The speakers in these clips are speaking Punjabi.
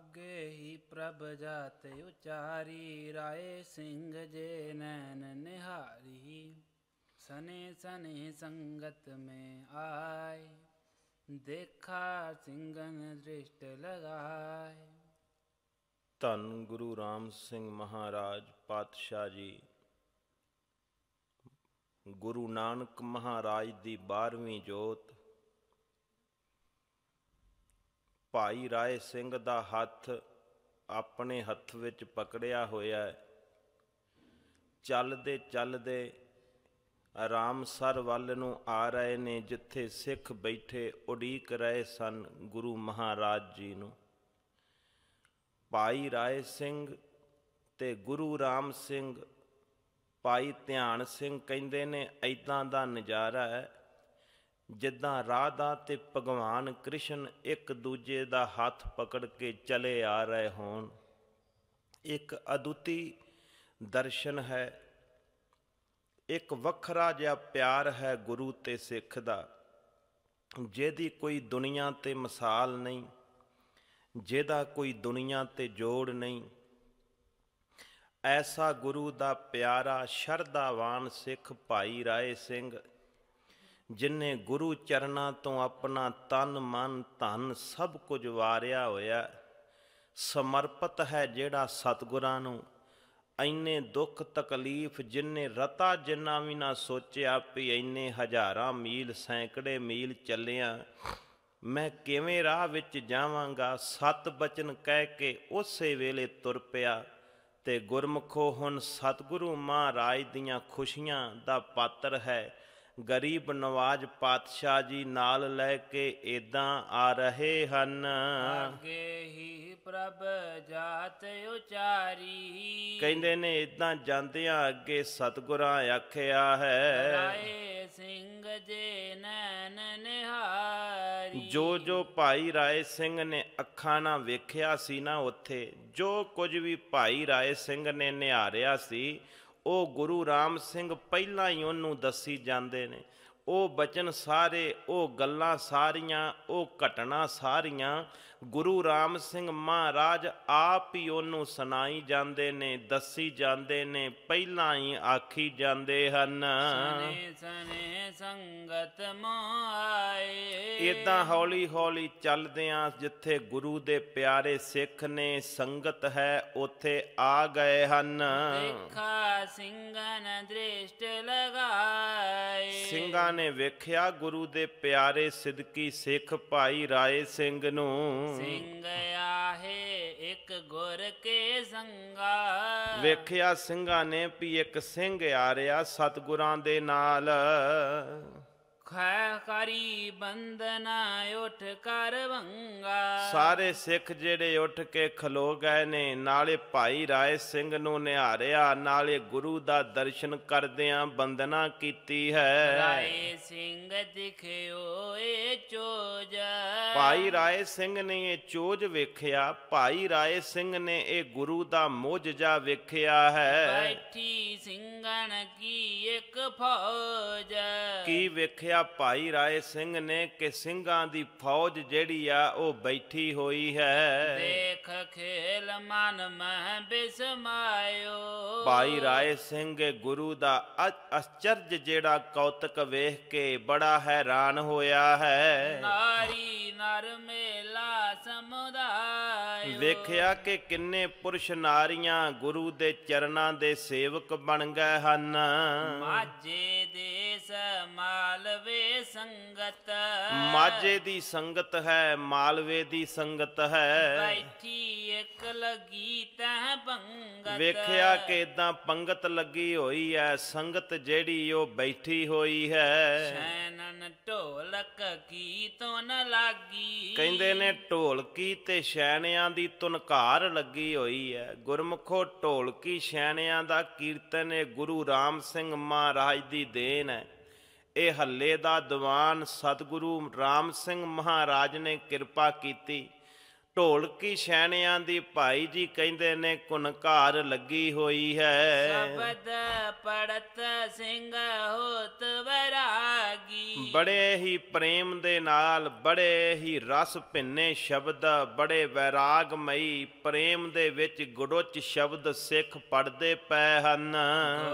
ਲਾਗੇ ਹੀ ਪ੍ਰਭ ਜਾਤ ਉਚਾਰੀ ਰਾਏ ਸਿੰਘ ਜੇ ਨੈਣ ਨਿਹਾਰੀ ਸਨੇ ਸਨੇ ਸੰਗਤ ਮੇ ਆਏ ਦੇਖਾ ਸਿੰਘਨ ਦ੍ਰਿਸ਼ਟ ਲਗਾਏ ਤਨ ਗੁਰੂ ਰਾਮ ਸਿੰਘ ਮਹਾਰਾਜ ਪਾਤਸ਼ਾਹ ਜੀ ਗੁਰੂ ਨਾਨਕ ਮਹਾਰਾਜ ਦੀ 12ਵੀਂ ਜੋਤ ਭਾਈ ਰਾਏ ਸਿੰਘ ਦਾ ਹੱਥ ਆਪਣੇ ਹੱਥ ਵਿੱਚ ਪਕੜਿਆ ਹੋਇਆ ਹੈ ਚੱਲਦੇ ਚੱਲਦੇ ਸਰ ਵੱਲ ਨੂੰ ਆ ਰਹੇ ਨੇ ਜਿੱਥੇ ਸਿੱਖ ਬੈਠੇ ਉਡੀਕ ਰਹੇ ਸਨ ਗੁਰੂ ਮਹਾਰਾਜ ਜੀ ਨੂੰ ਭਾਈ ਰਾਏ ਸਿੰਘ ਤੇ ਗੁਰੂ ਰਾਮ ਸਿੰਘ ਭਾਈ ਧਿਆਨ ਸਿੰਘ ਕਹਿੰਦੇ ਨੇ ਐਦਾਂ ਦਾ ਨਜ਼ਾਰਾ ਹੈ ਜਿੱਦਾਂ ਰਾਧਾ ਤੇ ਭਗਵਾਨ ਕ੍ਰਿਸ਼ਨ ਇੱਕ ਦੂਜੇ ਦਾ ਹੱਥ ਪਕੜ ਕੇ ਚਲੇ ਆ ਰਹੇ ਹੋਣ ਇੱਕ ਅਦੁੱਤੀ ਦਰਸ਼ਨ ਹੈ ਇੱਕ ਵੱਖਰਾ ਜਿਹਾ ਪਿਆਰ ਹੈ ਗੁਰੂ ਤੇ ਸਿੱਖ ਦਾ ਜਿਹਦੀ ਕੋਈ ਦੁਨੀਆ ਤੇ ਮਿਸਾਲ ਨਹੀਂ ਜਿਹਦਾ ਕੋਈ ਦੁਨੀਆ ਤੇ ਜੋੜ ਨਹੀਂ ਐਸਾ ਗੁਰੂ ਦਾ ਪਿਆਰਾ ਸ਼ਰਧਾਵਾਨ ਸਿੱਖ ਭਾਈ ਰਾਏ ਸਿੰਘ ਜਿਨਨੇ ਗੁਰੂ ਚਰਨਾਂ ਤੋਂ ਆਪਣਾ ਤਨ ਮਨ ਧਨ ਸਭ ਕੁਝ ਵਾਰਿਆ ਹੋਇਆ ਸਮਰਪਿਤ ਹੈ ਜਿਹੜਾ ਸਤਗੁਰਾਂ ਨੂੰ ਐਨੇ ਦੁੱਖ ਤਕਲੀਫ ਜਿਨਨੇ ਰਤਾ ਜਿੰਨਾ ਵੀ ਨਾ ਸੋਚਿਆ ਵੀ ਐਨੇ ਹਜ਼ਾਰਾਂ ਮੀਲ ਸੈਂਕੜੇ ਮੀਲ ਚੱਲਿਆ ਮੈਂ ਕਿਵੇਂ ਰਾਹ ਵਿੱਚ ਜਾਵਾਂਗਾ ਸਤ ਬਚਨ ਕਹਿ ਕੇ ਉਸੇ ਵੇਲੇ ਤੁਰ ਪਿਆ ਤੇ ਗੁਰਮਖੋ ਹੁਣ ਸਤਿਗੁਰੂ ਮਹਾਰਾਜ ਦੀਆਂ ਖੁਸ਼ੀਆਂ ਦਾ ਪਾਤਰ ਹੈ ਗਰੀਬ ਨਵਾਜ ਪਾਤਸ਼ਾਹ ਜੀ ਨਾਲ ਲੈ ਕੇ ਇਦਾਂ ਆ ਰਹੇ ਹਨ ਅੱਗੇ ਹੀ ਪ੍ਰਭ ਜਾਤ ਉਚਾਰੀ ਕਹਿੰਦੇ ਨੇ ਇਦਾਂ ਜਾਂਦਿਆਂ ਅੱਗੇ ਸਤਗੁਰਾਂ ਆਖਿਆ ਹੈ ਰਾਏ ਸਿੰਘ ਜੇ ਨੈਣ ਨਿਹਾਰੀ ਜੋ ਜੋ ਭਾਈ ਰਾਏ ਸਿੰਘ ਨੇ ਅੱਖਾਂ ਨਾਲ ਵੇਖਿਆ ਸੀ ਨਾ ਉੱਥੇ ਜੋ ਕੁਝ ਵੀ ਭਾਈ ਰਾਏ ਸਿੰਘ ਨੇ ਨਿਹਾਰਿਆ ਸੀ ਉਹ ਗੁਰੂ ਰਾਮ ਸਿੰਘ ਪਹਿਲਾਂ ਹੀ ਉਹਨੂੰ ਦੱਸੀ ਜਾਂਦੇ ਨੇ ਉਹ ਬਚਨ ਸਾਰੇ ਉਹ ਗੱਲਾਂ ਸਾਰੀਆਂ ਉਹ ਘਟਨਾ ਸਾਰੀਆਂ ਗੁਰੂ ਰਾਮ ਸਿੰਘ ਮਹਾਰਾਜ ਆਪ ਹੀ ਉਹਨੂੰ ਸੁਣਾਈ ਜਾਂਦੇ ਨੇ ਦੱਸੀ ਜਾਂਦੇ ਨੇ ਪਹਿਲਾਂ ਹੀ ਆਖੀ ਜਾਂਦੇ ਹਨ ਸਨੇ ਸੁਨੇ ਸੰਗਤ ਮਾਏ ਇਦਾਂ ਹੌਲੀ ਹੌਲੀ ਚੱਲਦਿਆਂ ਜਿੱਥੇ ਗੁਰੂ ਦੇ ਪਿਆਰੇ ਸਿੱਖ ਨੇ ਸੰਗਤ ਹੈ ਉੱਥੇ ਆ ਗਏ ਹਨ ਦੇਖਾ ਸਿੰਘਨ ਦ੍ਰਿਸ਼ਟ ਲਗਾਏ ਸਿੰਘਾਂ ਨੇ ਵੇਖਿਆ ਗੁਰੂ ਦੇ ਪਿਆਰੇ ਸਿੱਧਕੀ ਸਿੱਖ ਭਾਈ ਰਾਏ ਸਿੰਘ ਨੂੰ ਸਿੰਘ ਆਹੇ ਇੱਕ ਗੁਰ ਕੇ ਸੰਗਾ ਵੇਖਿਆ ਸਿੰਘਾਂ ਨੇ ਵੀ ਇੱਕ ਸਿੰਘ ਆ ਰਿਹਾ ਸਤਗੁਰਾਂ ਦੇ ਨਾਲ ਖੈ ਖਰੀ ਬੰਦਨਾ ਉਠ ਕਰ ਵੰਗਾ ਸਾਰੇ ਸਿੱਖ ਜਿਹੜੇ ਉੱਠ ਕੇ ਖਲੋ ਗਏ ਨੇ ਨਾਲੇ ਭਾਈ ਰਾਏ ਸਿੰਘ ਨੂੰ ਨਿਹਾਰਿਆ ਨਾਲੇ ਗੁਰੂ ਦਾ ਦਰਸ਼ਨ ਕਰਦਿਆਂ ਬੰਦਨਾ ਕੀਤੀ ਹੈ ਰਾਏ ਸਿੰਘ ਦਿਖਿਓ ਏ ਚੋਜ ਭਾਈ ਰਾਏ ਸਿੰਘ ਨੇ ਇਹ ਚੋਜ ਵੇਖਿਆ ਭਾਈ ਰਾਏ ਸਿੰਘ ਨੇ ਇਹ ਗੁਰੂ ਦਾ ਮੋਜਜਾ ਵੇਖਿਆ ਹੈ ਬੈਠੀ ਸਿੰਘਣ ਕੀ ਇੱਕ ਫੌਜ ਕੀ ਵੇਖਿਆ ਆ ਭਾਈ ਰਾਏ ਸਿੰਘ ਨੇ ਕਿ ਸਿੰਘਾਂ ਦੀ ਫੌਜ ਜਿਹੜੀ ਆ ਉਹ ਬੈਠੀ ਹੋਈ ਹੈ ਦੇਖ ਖੇਲ ਮਨ ਮਹਿ ਬਿਸਮਾਇਓ ਭਾਈ ਰਾਏ ਸਿੰਘ ਗੁਰੂ ਦਾ ਅਚਰਜ ਜਿਹੜਾ ਕੌਤਕ ਵੇਖ ਕੇ ਬੜਾ ਹੈਰਾਨ ਹੋਇਆ ਹੈ ਨਾਰੀ ਨਰ ਮੇਲਾ ਸਮੁਦਾਇ ਵੇਖਿਆ ਕਿ ਕਿੰਨੇ ਪੁਰਸ਼ ਨਾਰੀਆਂ ਗੁਰੂ ਦੇ ਚਰਨਾਂ ਦੇ ਸੇਵਕ ਬਣ ਗਏ ਹਨ ਮਾਝੇ ਦੇਸ ਮਾਲਵ ਮਾਲਵੇ ਸੰਗਤ ਮਾਝੇ ਦੀ ਸੰਗਤ ਹੈ ਮਾਲਵੇ ਦੀ ਸੰਗਤ ਹੈ ਬੈਠੀ ਇੱਕ ਲਗੀ ਤਹ ਪੰਗਤ ਵੇਖਿਆ ਕਿ ਇਦਾਂ ਪੰਗਤ ਲੱਗੀ ਹੋਈ ਹੈ ਸੰਗਤ ਜਿਹੜੀ ਉਹ ਬੈਠੀ ਹੋਈ ਹੈ ਸ਼ੈਨਨ ਢੋਲਕ ਕੀ ਤੁਨ ਲਾਗੀ ਕਹਿੰਦੇ ਨੇ ਢੋਲਕੀ ਤੇ ਸ਼ੈਨਿਆਂ ਦੀ ਤੁਨਕਾਰ ਲੱਗੀ ਹੋਈ ਹੈ ਗੁਰਮਖੋ ਢੋਲਕੀ ਸ਼ੈਨਿਆਂ ਦਾ ਕੀਰਤਨ ਹੈ ਗੁਰੂ ਰਾਮ ਸਿੰਘ ਮਹਾਰਾਜ ਦੀ ਦੇਣ ਹੈ ਇਹ ਹੱਲੇ ਦਾ ਦੀਵਾਨ ਸਤਿਗੁਰੂ ਰਾਮ ਸਿੰਘ ਮਹਾਰਾਜ ਨੇ ਕਿਰਪਾ ਕੀਤੀ ਢੋਲਕੀ ਛੈਣਿਆਂ ਦੀ ਭਾਈ ਜੀ ਕਹਿੰਦੇ ਨੇ ਕੁਨਕਾਰ ਲੱਗੀ ਹੋਈ ਹੈ ਸ਼ਬਦ ਪੜਤ ਸਿੰਘ ਹੋਤ ਵਰਾਗੀ ਬੜੇ ਹੀ ਪ੍ਰੇਮ ਦੇ ਨਾਲ ਬੜੇ ਹੀ ਰਸ ਭਿੰਨੇ ਸ਼ਬਦ ਬੜੇ ਵੈਰਾਗਮਈ ਪ੍ਰੇਮ ਦੇ ਵਿੱਚ ਗੁਰੂਚ ਸ਼ਬਦ ਸਿੱਖ ਪੜਦੇ ਪਏ ਹਨ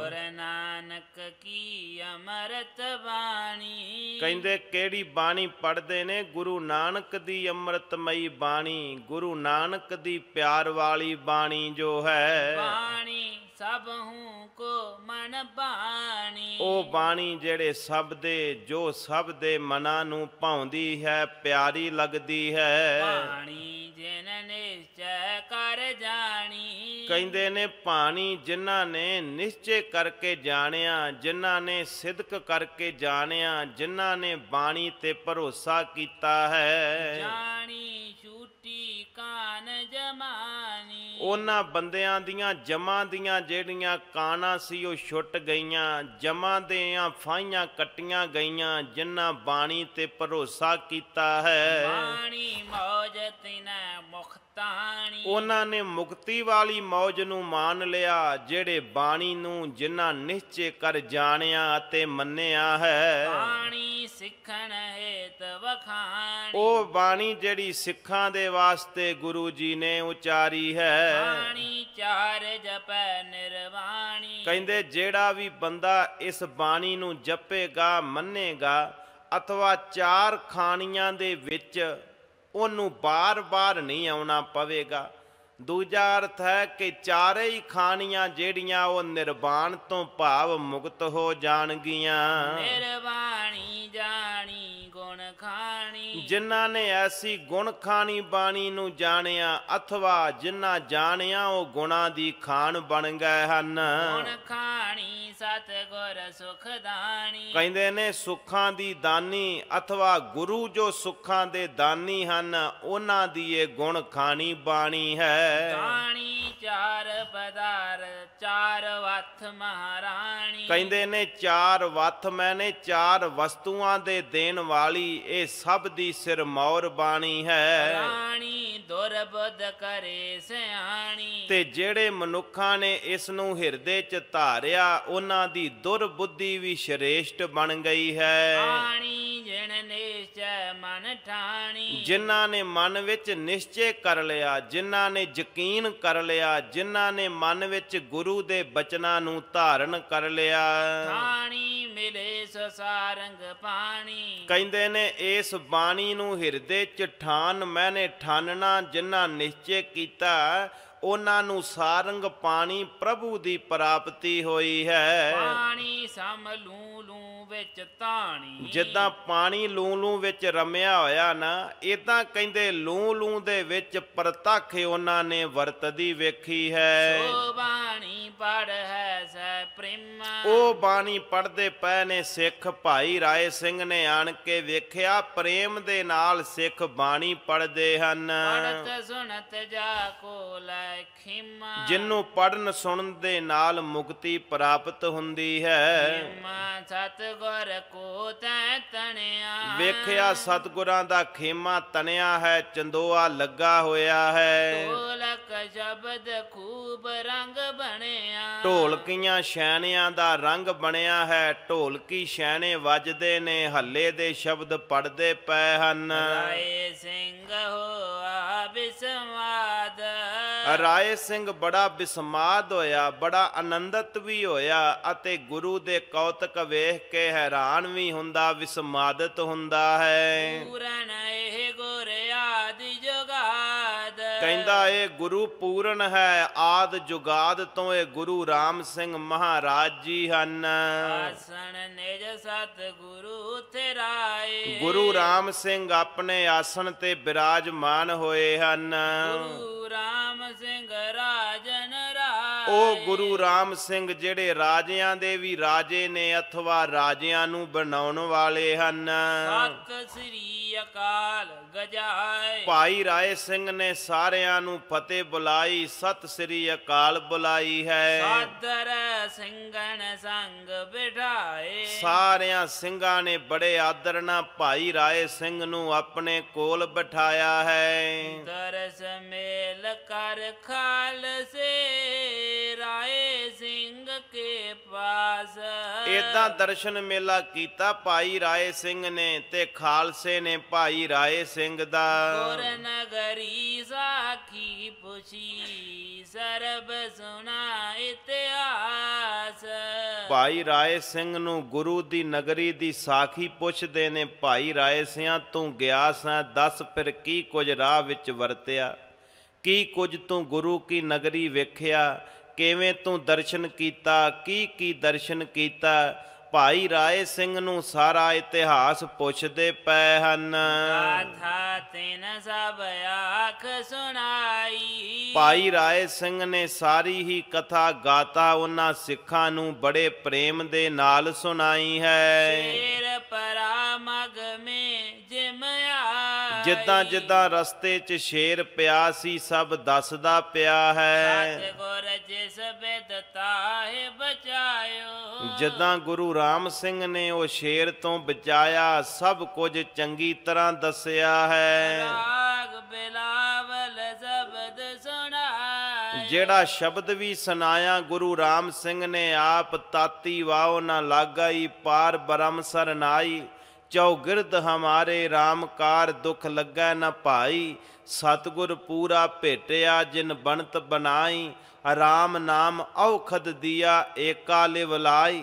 ਗੁਰ ਨਾਨਕ ਕੀ ਅਮਰਤ ਬਾਣੀ ਕਹਿੰਦੇ ਕਿਹੜੀ ਬਾਣੀ ਪੜਦੇ ਨੇ ਗੁਰੂ ਨਾਨਕ ਦੀ ਅਮਰਤਮਈ ਬਾਣੀ ਗੁਰੂ ਨਾਨਕ ਦੀ ਪਿਆਰ ਵਾਲੀ ਬਾਣੀ ਜੋ ਹੈ ਬਾਣੀ ਸਭ ਹੂੰ ਕੋ ਮਨ ਬਾਣੀ ਉਹ ਬਾਣੀ ਜਿਹੜੇ ਸਭ ਦੇ ਜੋ ਸਭ ਦੇ ਮਨਾਂ ਨੂੰ ਭਾਉਂਦੀ ਹੈ ਪਿਆਰੀ ਲੱਗਦੀ ਹੈ ਬਾਣੀ ਜਿਨ ਨਿਸ਼ਚੈ ਕਰ ਜਾਣੀ ਕਹਿੰਦੇ ਨੇ ਪਾਣੀ ਜਿਨ੍ਹਾਂ ਨੇ ਨਿਸ਼ਚੈ ਕਰਕੇ ਜਾਣਿਆ ਜਿਨ੍ਹਾਂ ਨੇ ਸਿਦਕ ਕਰਕੇ ਜਾਣਿਆ ਜਿਨ੍ਹਾਂ ਨੇ ਬਾਣੀ ਤੇ ਭਰੋਸਾ ਕੀਤਾ ਹੈ ਜਾਣੀ वनजमा ਉਹਨਾਂ ਬੰਦਿਆਂ ਦੀਆਂ ਜਮਾਂ ਦੀਆਂ ਜਿਹੜੀਆਂ ਕਾਣਾ ਸੀ ਉਹ ਛੁੱਟ ਗਈਆਂ ਜਮਾਂ ਆ ਫਾਈਆਂ ਕੱਟੀਆਂ ਗਈਆਂ ਜਿਨ੍ਹਾਂ ਬਾਣੀ ਤੇ ਭਰੋਸਾ ਕੀਤਾ ਹੈ ਬਾਣੀ ਮੌਜ ਤਿਨੈ ਮੁਖਤਾਣੀ ਉਹਨਾਂ ਨੇ ਮੁਕਤੀ ਵਾਲੀ ਮੌਜ ਨੂੰ ਮੰਨ ਲਿਆ ਜਿਹੜੇ ਬਾਣੀ ਨੂੰ ਜਿਨ੍ਹਾਂ ਨਿਸ਼ਚੇ ਕਰ ਜਾਣਿਆ ਅਤੇ ਮੰਨਿਆ ਹੈ ਬਾਣੀ ਸਿੱਖਣ ਹੇਤ ਵਖਾਣੀ ਉਹ ਬਾਣੀ ਜਿਹੜੀ ਸਿੱਖਾਂ ਦੇ ਵਾਸਤੇ ਗੁਰੂ ਜੀ ਨੇ ਉਚਾਰੀ ਹੈ ਬਾਣੀ ਚਾਰ ਜਪੈ ਨਿਰਵਾਣੀ ਕਹਿੰਦੇ ਜਿਹੜਾ ਵੀ ਬੰਦਾ ਇਸ ਬਾਣੀ ਨੂੰ ਜਪੇਗਾ ਮੰਨੇਗਾ ਅਥਵਾ ਚਾਰ ਖਾਣੀਆਂ ਦੇ ਵਿੱਚ ਉਹਨੂੰ ਬਾਰ-ਬਾਰ ਨਹੀਂ ਆਉਣਾ ਪਵੇਗਾ ਦੂਜਾ ਅਰਥ ਹੈ ਕਿ ਚਾਰੇ ਹੀ ਖਾਣੀਆਂ ਜਿਹੜੀਆਂ ਉਹ ਨਿਰਵਾਣ ਤੋਂ ਭਾਵ ਮੁਕਤ ਹੋ ਜਾਣਗੀਆਂ ਨਿਰਵਾਣੀ ਜਾਣੀ ਗੁਣ ਖਾਣੀ ਜਿਨ੍ਹਾਂ ਨੇ ਐਸੀ ਗੁਣ ਖਾਣੀ ਬਾਣੀ ਨੂੰ ਜਾਣਿਆ ਅਥਵਾ ਜਿਨ੍ਹਾਂ ਜਾਣਿਆ ਉਹ ਗੁਣਾ ਦੀ ਖਾਣ ਬਣ ਗਏ ਹਨ ਗੁਣ ਖਾਣੀ ਸਤ ਗੁਰ ਸੁਖ ਦਾਣੀ ਕਹਿੰਦੇ ਨੇ ਸੁੱਖਾਂ ਦੀ ਦਾਨੀ ਅਥਵਾ ਗੁਰੂ ਜੋ ਸੁੱਖਾਂ ਦੇ ਦਾਨੀ ਹਨ ਉਹਨਾਂ ਦੀ ਇਹ ਗੁਣ ਖਾਣੀ ਬਾਣੀ ਹੈ ਦਾਣੀ ਚਾਰ ਪਦਾਰ ਚਾਰ ਵਥ ਮਹਾਰਾਣੀ ਕਹਿੰਦੇ ਨੇ ਚਾਰ ਵਥ ਮੈਨੇ ਚਾਰ ਵਸਤੂਆਂ ਦੇ ਦੇਣ ਵਾਲੀ ਸਾਰੀ ਇਹ ਸਭ ਦੀ ਸਿਰ ਮੌਰ ਬਾਣੀ ਹੈ ਰਾਣੀ ਦੁਰਬਦ ਕਰੇ ਸਿਆਣੀ ਤੇ ਜਿਹੜੇ ਮਨੁੱਖਾਂ ਨੇ ਇਸ ਨੂੰ ਹਿਰਦੇ ਚ ਧਾਰਿਆ ਉਹਨਾਂ ਦੀ ਦੁਰਬੁੱਧੀ ਵੀ ਸ਼੍ਰੇਸ਼ਟ ਬਣ ਗਈ ਹੈ ਰਾਣੀ ਜਿਨ ਨਿਸ਼ਚੈ ਮਨ ਠਾਣੀ ਜਿਨ੍ਹਾਂ ਨੇ ਮਨ ਵਿੱਚ ਨਿਸ਼ਚੈ ਕਰ ਲਿਆ ਜਿਨ੍ਹਾਂ ਨੇ ਯਕੀਨ ਕਰ ਲਿਆ ਜਿਨ੍ਹਾਂ ਨੇ ਮਨ ਵਿੱਚ ਗੁਰੂ ਦੇ ਬਚਨਾਂ ਨੂੰ ਧਾਰਨ ਕਰ ਲਿਆ ਠਾਣੀ ਮਿਲੇ ਸਸਾਰੰਗ ਪਾਣੀ ਕਹਿੰਦੇ ਨੇ ਇਸ ਬਾਣੀ ਨੂੰ ਹਿਰਦੇ ਚ ਠਾਨ ਮੈਨੇ ਠਾਨਣਾ ਜਿਨ੍ਹਾਂ ਨਿਸ਼ਚੈ ਕੀਤਾ ਉਹਨਾਂ ਨੂੰ ਸਾਰੰਗ ਪਾਣੀ ਪ੍ਰਭੂ ਦੀ ਪ੍ਰਾਪਤੀ ਹੋਈ ਹੈ ਪਾਣੀ ਸਮ ਲੂ ਲੂ ਵਿੱਚ ਧਾਣੀ ਜਿੱਦਾਂ ਪਾਣੀ ਲੂੰ ਲੂੰ ਵਿੱਚ ਰਮਿਆ ਹੋਇਆ ਨਾ ਇਦਾਂ ਕਹਿੰਦੇ ਲੂੰ ਲੂੰ ਦੇ ਵਿੱਚ ਪ੍ਰਤੱਖ ਉਹਨਾਂ ਨੇ ਵਰਤਦੀ ਵੇਖੀ ਹੈ ਸੋ ਬਾਣੀ ਪੜ ਹੈ ਸੈ ਪ੍ਰੇਮ ਉਹ ਬਾਣੀ ਪੜਦੇ ਪੈ ਨੇ ਸਿੱਖ ਭਾਈ ਰਾਏ ਸਿੰਘ ਨੇ ਆਣ ਕੇ ਵੇਖਿਆ ਪ੍ਰੇਮ ਦੇ ਨਾਲ ਸਿੱਖ ਬਾਣੀ ਪੜਦੇ ਹਨ ਪੜਤ ਸੁਣਤ ਜਾ ਕੋ ਲੈ ਖਿਮਾ ਜਿੰਨੂੰ ਪੜਨ ਸੁਣਨ ਦੇ ਨਾਲ ਮੁਕਤੀ ਪ੍ਰਾਪਤ ਹੁੰਦੀ ਹੈ ਸਤ ਵਰ ਕੋ ਤੈ ਤਣਿਆ ਵੇਖਿਆ ਸਤਗੁਰਾਂ ਦਾ ਖੇਮਾ ਤਣਿਆ ਹੈ ਚੰਦੋਆ ਲੱਗਾ ਹੋਇਆ ਹੈ ਢੋਲਕ ਸ਼ਬਦ ਖੂਬ ਰੰਗ ਬਣਿਆ ਢੋਲਕੀਆਂ ਸ਼ੈਣਿਆਂ ਦਾ ਰੰਗ ਬਣਿਆ ਹੈ ਢੋਲਕੀ ਸ਼ੈਣੇ ਵੱਜਦੇ ਨੇ ਹੱਲੇ ਦੇ ਸ਼ਬਦ ਪੜਦੇ ਪਏ ਹਨ ਰਾਏ ਸਿੰਘ ਹੋਆ ਬਿਸਮਾਦ ਰਾਏ ਸਿੰਘ ਬੜਾ ਬਿਸਮਾਦ ਹੋਇਆ ਬੜਾ ਆਨੰਦਤ ਵੀ ਹੋਇਆ ਅਤੇ ਗੁਰੂ ਦੇ ਕੌਤਕ ਵੇਖ ਕੇ ਕੇ ਹੈਰਾਨ ਵੀ ਹੁੰਦਾ ਵਿਸਮਾਦਤ ਹੁੰਦਾ ਹੈ ਪੂਰਨ ਇਹ ਗੁਰ ਆਦਿ ਜੁਗਾਦ ਕਹਿੰਦਾ ਇਹ ਗੁਰੂ ਪੂਰਨ ਹੈ ਆਦ ਜੁਗਾਦ ਤੋਂ ਇਹ ਗੁਰੂ ਰਾਮ ਸਿੰਘ ਮਹਾਰਾਜ ਜੀ ਹਨ ਆਸਣ ਨਿਜ ਸਤ ਗੁਰੂ ਤੇਰਾਏ ਗੁਰੂ ਰਾਮ ਸਿੰਘ ਆਪਣੇ ਆਸਣ ਤੇ ਬਿਰਾਜਮਾਨ ਹੋਏ ਹਨ ਗੁਰੂ ਰਾਮ ਸਿੰਘ ਰਾਜਨ ਉਹ ਗੁਰੂ ਰਾਮ ਸਿੰਘ ਜਿਹੜੇ ਰਾਜਿਆਂ ਦੇ ਵੀ ਰਾਜੇ ਨੇ ਅਥਵਾ ਰਾਜਿਆਂ ਨੂੰ ਬਣਾਉਣ ਵਾਲੇ ਹਨ ਸਤ ਸ੍ਰੀ ਅਕਾਲ ਗਜਾਏ ਭਾਈ ਰਾਏ ਸਿੰਘ ਨੇ ਸਾਰਿਆਂ ਨੂੰ ਫਤਿਹ ਬੁਲਾਈ ਸਤ ਸ੍ਰੀ ਅਕਾਲ ਬੁਲਾਈ ਹੈ ਸਾਦਰ ਸਿੰਘਣ ਸੰਗ ਬਿਠਾਏ ਸਾਰਿਆਂ ਸਿੰਘਾਂ ਨੇ ਬੜੇ ਆਦਰ ਨਾਲ ਭਾਈ ਰਾਏ ਸਿੰਘ ਨੂੰ ਆਪਣੇ ਕੋਲ ਬਿਠਾਇਆ ਹੈ ਦਰਸ ਮੇਲ ਕਰ ਖਾਲਸੇ ਜਾਏ ਸਿੰਘ ਕੇ ਪਾਸ ਇਦਾਂ ਦਰਸ਼ਨ ਮੇਲਾ ਕੀਤਾ ਭਾਈ ਰਾਏ ਸਿੰਘ ਨੇ ਤੇ ਖਾਲਸੇ ਨੇ ਭਾਈ ਰਾਏ ਸਿੰਘ ਦਾ ਗੁਰ ਨਗਰੀ ਸਾਖੀ ਪੁਛੀ ਸਰਬ ਸੁਣਾ ਇਤਿਹਾਸ ਭਾਈ ਰਾਏ ਸਿੰਘ ਨੂੰ ਗੁਰੂ ਦੀ ਨਗਰੀ ਦੀ ਸਾਖੀ ਪੁੱਛਦੇ ਨੇ ਭਾਈ ਰਾਏ ਸਿਆਂ ਤੂੰ ਗਿਆ ਸਾਂ ਦੱਸ ਫਿਰ ਕੀ ਕੁਝ ਰਾਹ ਵਿੱਚ ਵਰਤਿਆ ਕੀ ਕੁਝ ਤੂੰ ਗੁਰੂ ਕੀ ਨਗਰੀ ਵੇਖਿਆ ਕਿਵੇਂ ਤੂੰ ਦਰਸ਼ਨ ਕੀਤਾ ਕੀ ਕੀ ਦਰਸ਼ਨ ਕੀਤਾ ਭਾਈ ਰਾਏ ਸਿੰਘ ਨੂੰ ਸਾਰਾ ਇਤਿਹਾਸ ਪੁੱਛਦੇ ਪਏ ਹਨ ਗਾਥਾ ਤਿਨ ਸਭ ਆਖ ਸੁਣਾਈ ਭਾਈ ਰਾਏ ਸਿੰਘ ਨੇ ਸਾਰੀ ਹੀ ਕਥਾ ਗਾਤਾ ਉਹਨਾਂ ਸਿੱਖਾਂ ਨੂੰ ਬੜੇ ਪ੍ਰੇਮ ਦੇ ਨਾਲ ਸੁਣਾਈ ਹੈ ਸਿਰ ਮਗ ਮੇ ਜਿੱਦਾਂ ਜਿੱਦਾਂ ਰਸਤੇ 'ਚ ਸ਼ੇਰ ਪਿਆ ਸੀ ਸਭ ਦੱਸਦਾ ਪਿਆ ਹੈ ਸਤਿਗੁਰ ਜਿਸ ਬਿਦਤਾਹੇ ਬਚਾਇਓ ਜਿੱਦਾਂ ਗੁਰੂ ਰਾਮ ਸਿੰਘ ਨੇ ਉਹ ਸ਼ੇਰ ਤੋਂ ਬਚਾਇਆ ਸਭ ਕੁਝ ਚੰਗੀ ਤਰ੍ਹਾਂ ਦੱਸਿਆ ਹੈ ਰਾਗ ਬਿਲਾਵਲ ਜ਼ਬਦ ਸੁਣਾਏ ਜਿਹੜਾ ਸ਼ਬਦ ਵੀ ਸੁਨਾਇਆ ਗੁਰੂ ਰਾਮ ਸਿੰਘ ਨੇ ਆਪ ਤਾਤੀ ਵਾਉ ਨਾ ਲਾਗਾਈ ਪਾਰ ਬ੍ਰਹਮ ਸਰਨਾਈ ਚੌਗਿਰਦ ਹਮਾਰੇ RAM ਦੁਖ ਲੱਗਾ ਨਾ ਭਾਈ ਸਤਗੁਰ ਪੂਰਾ ਭੇਟਿਆ ਜਿਨ ਬਣਤ ਬਣਾਈ RAM ਨਾਮ ਔਖਦ ਦਿਆ ਏਕਾ ਲਿਵ ਲਾਈ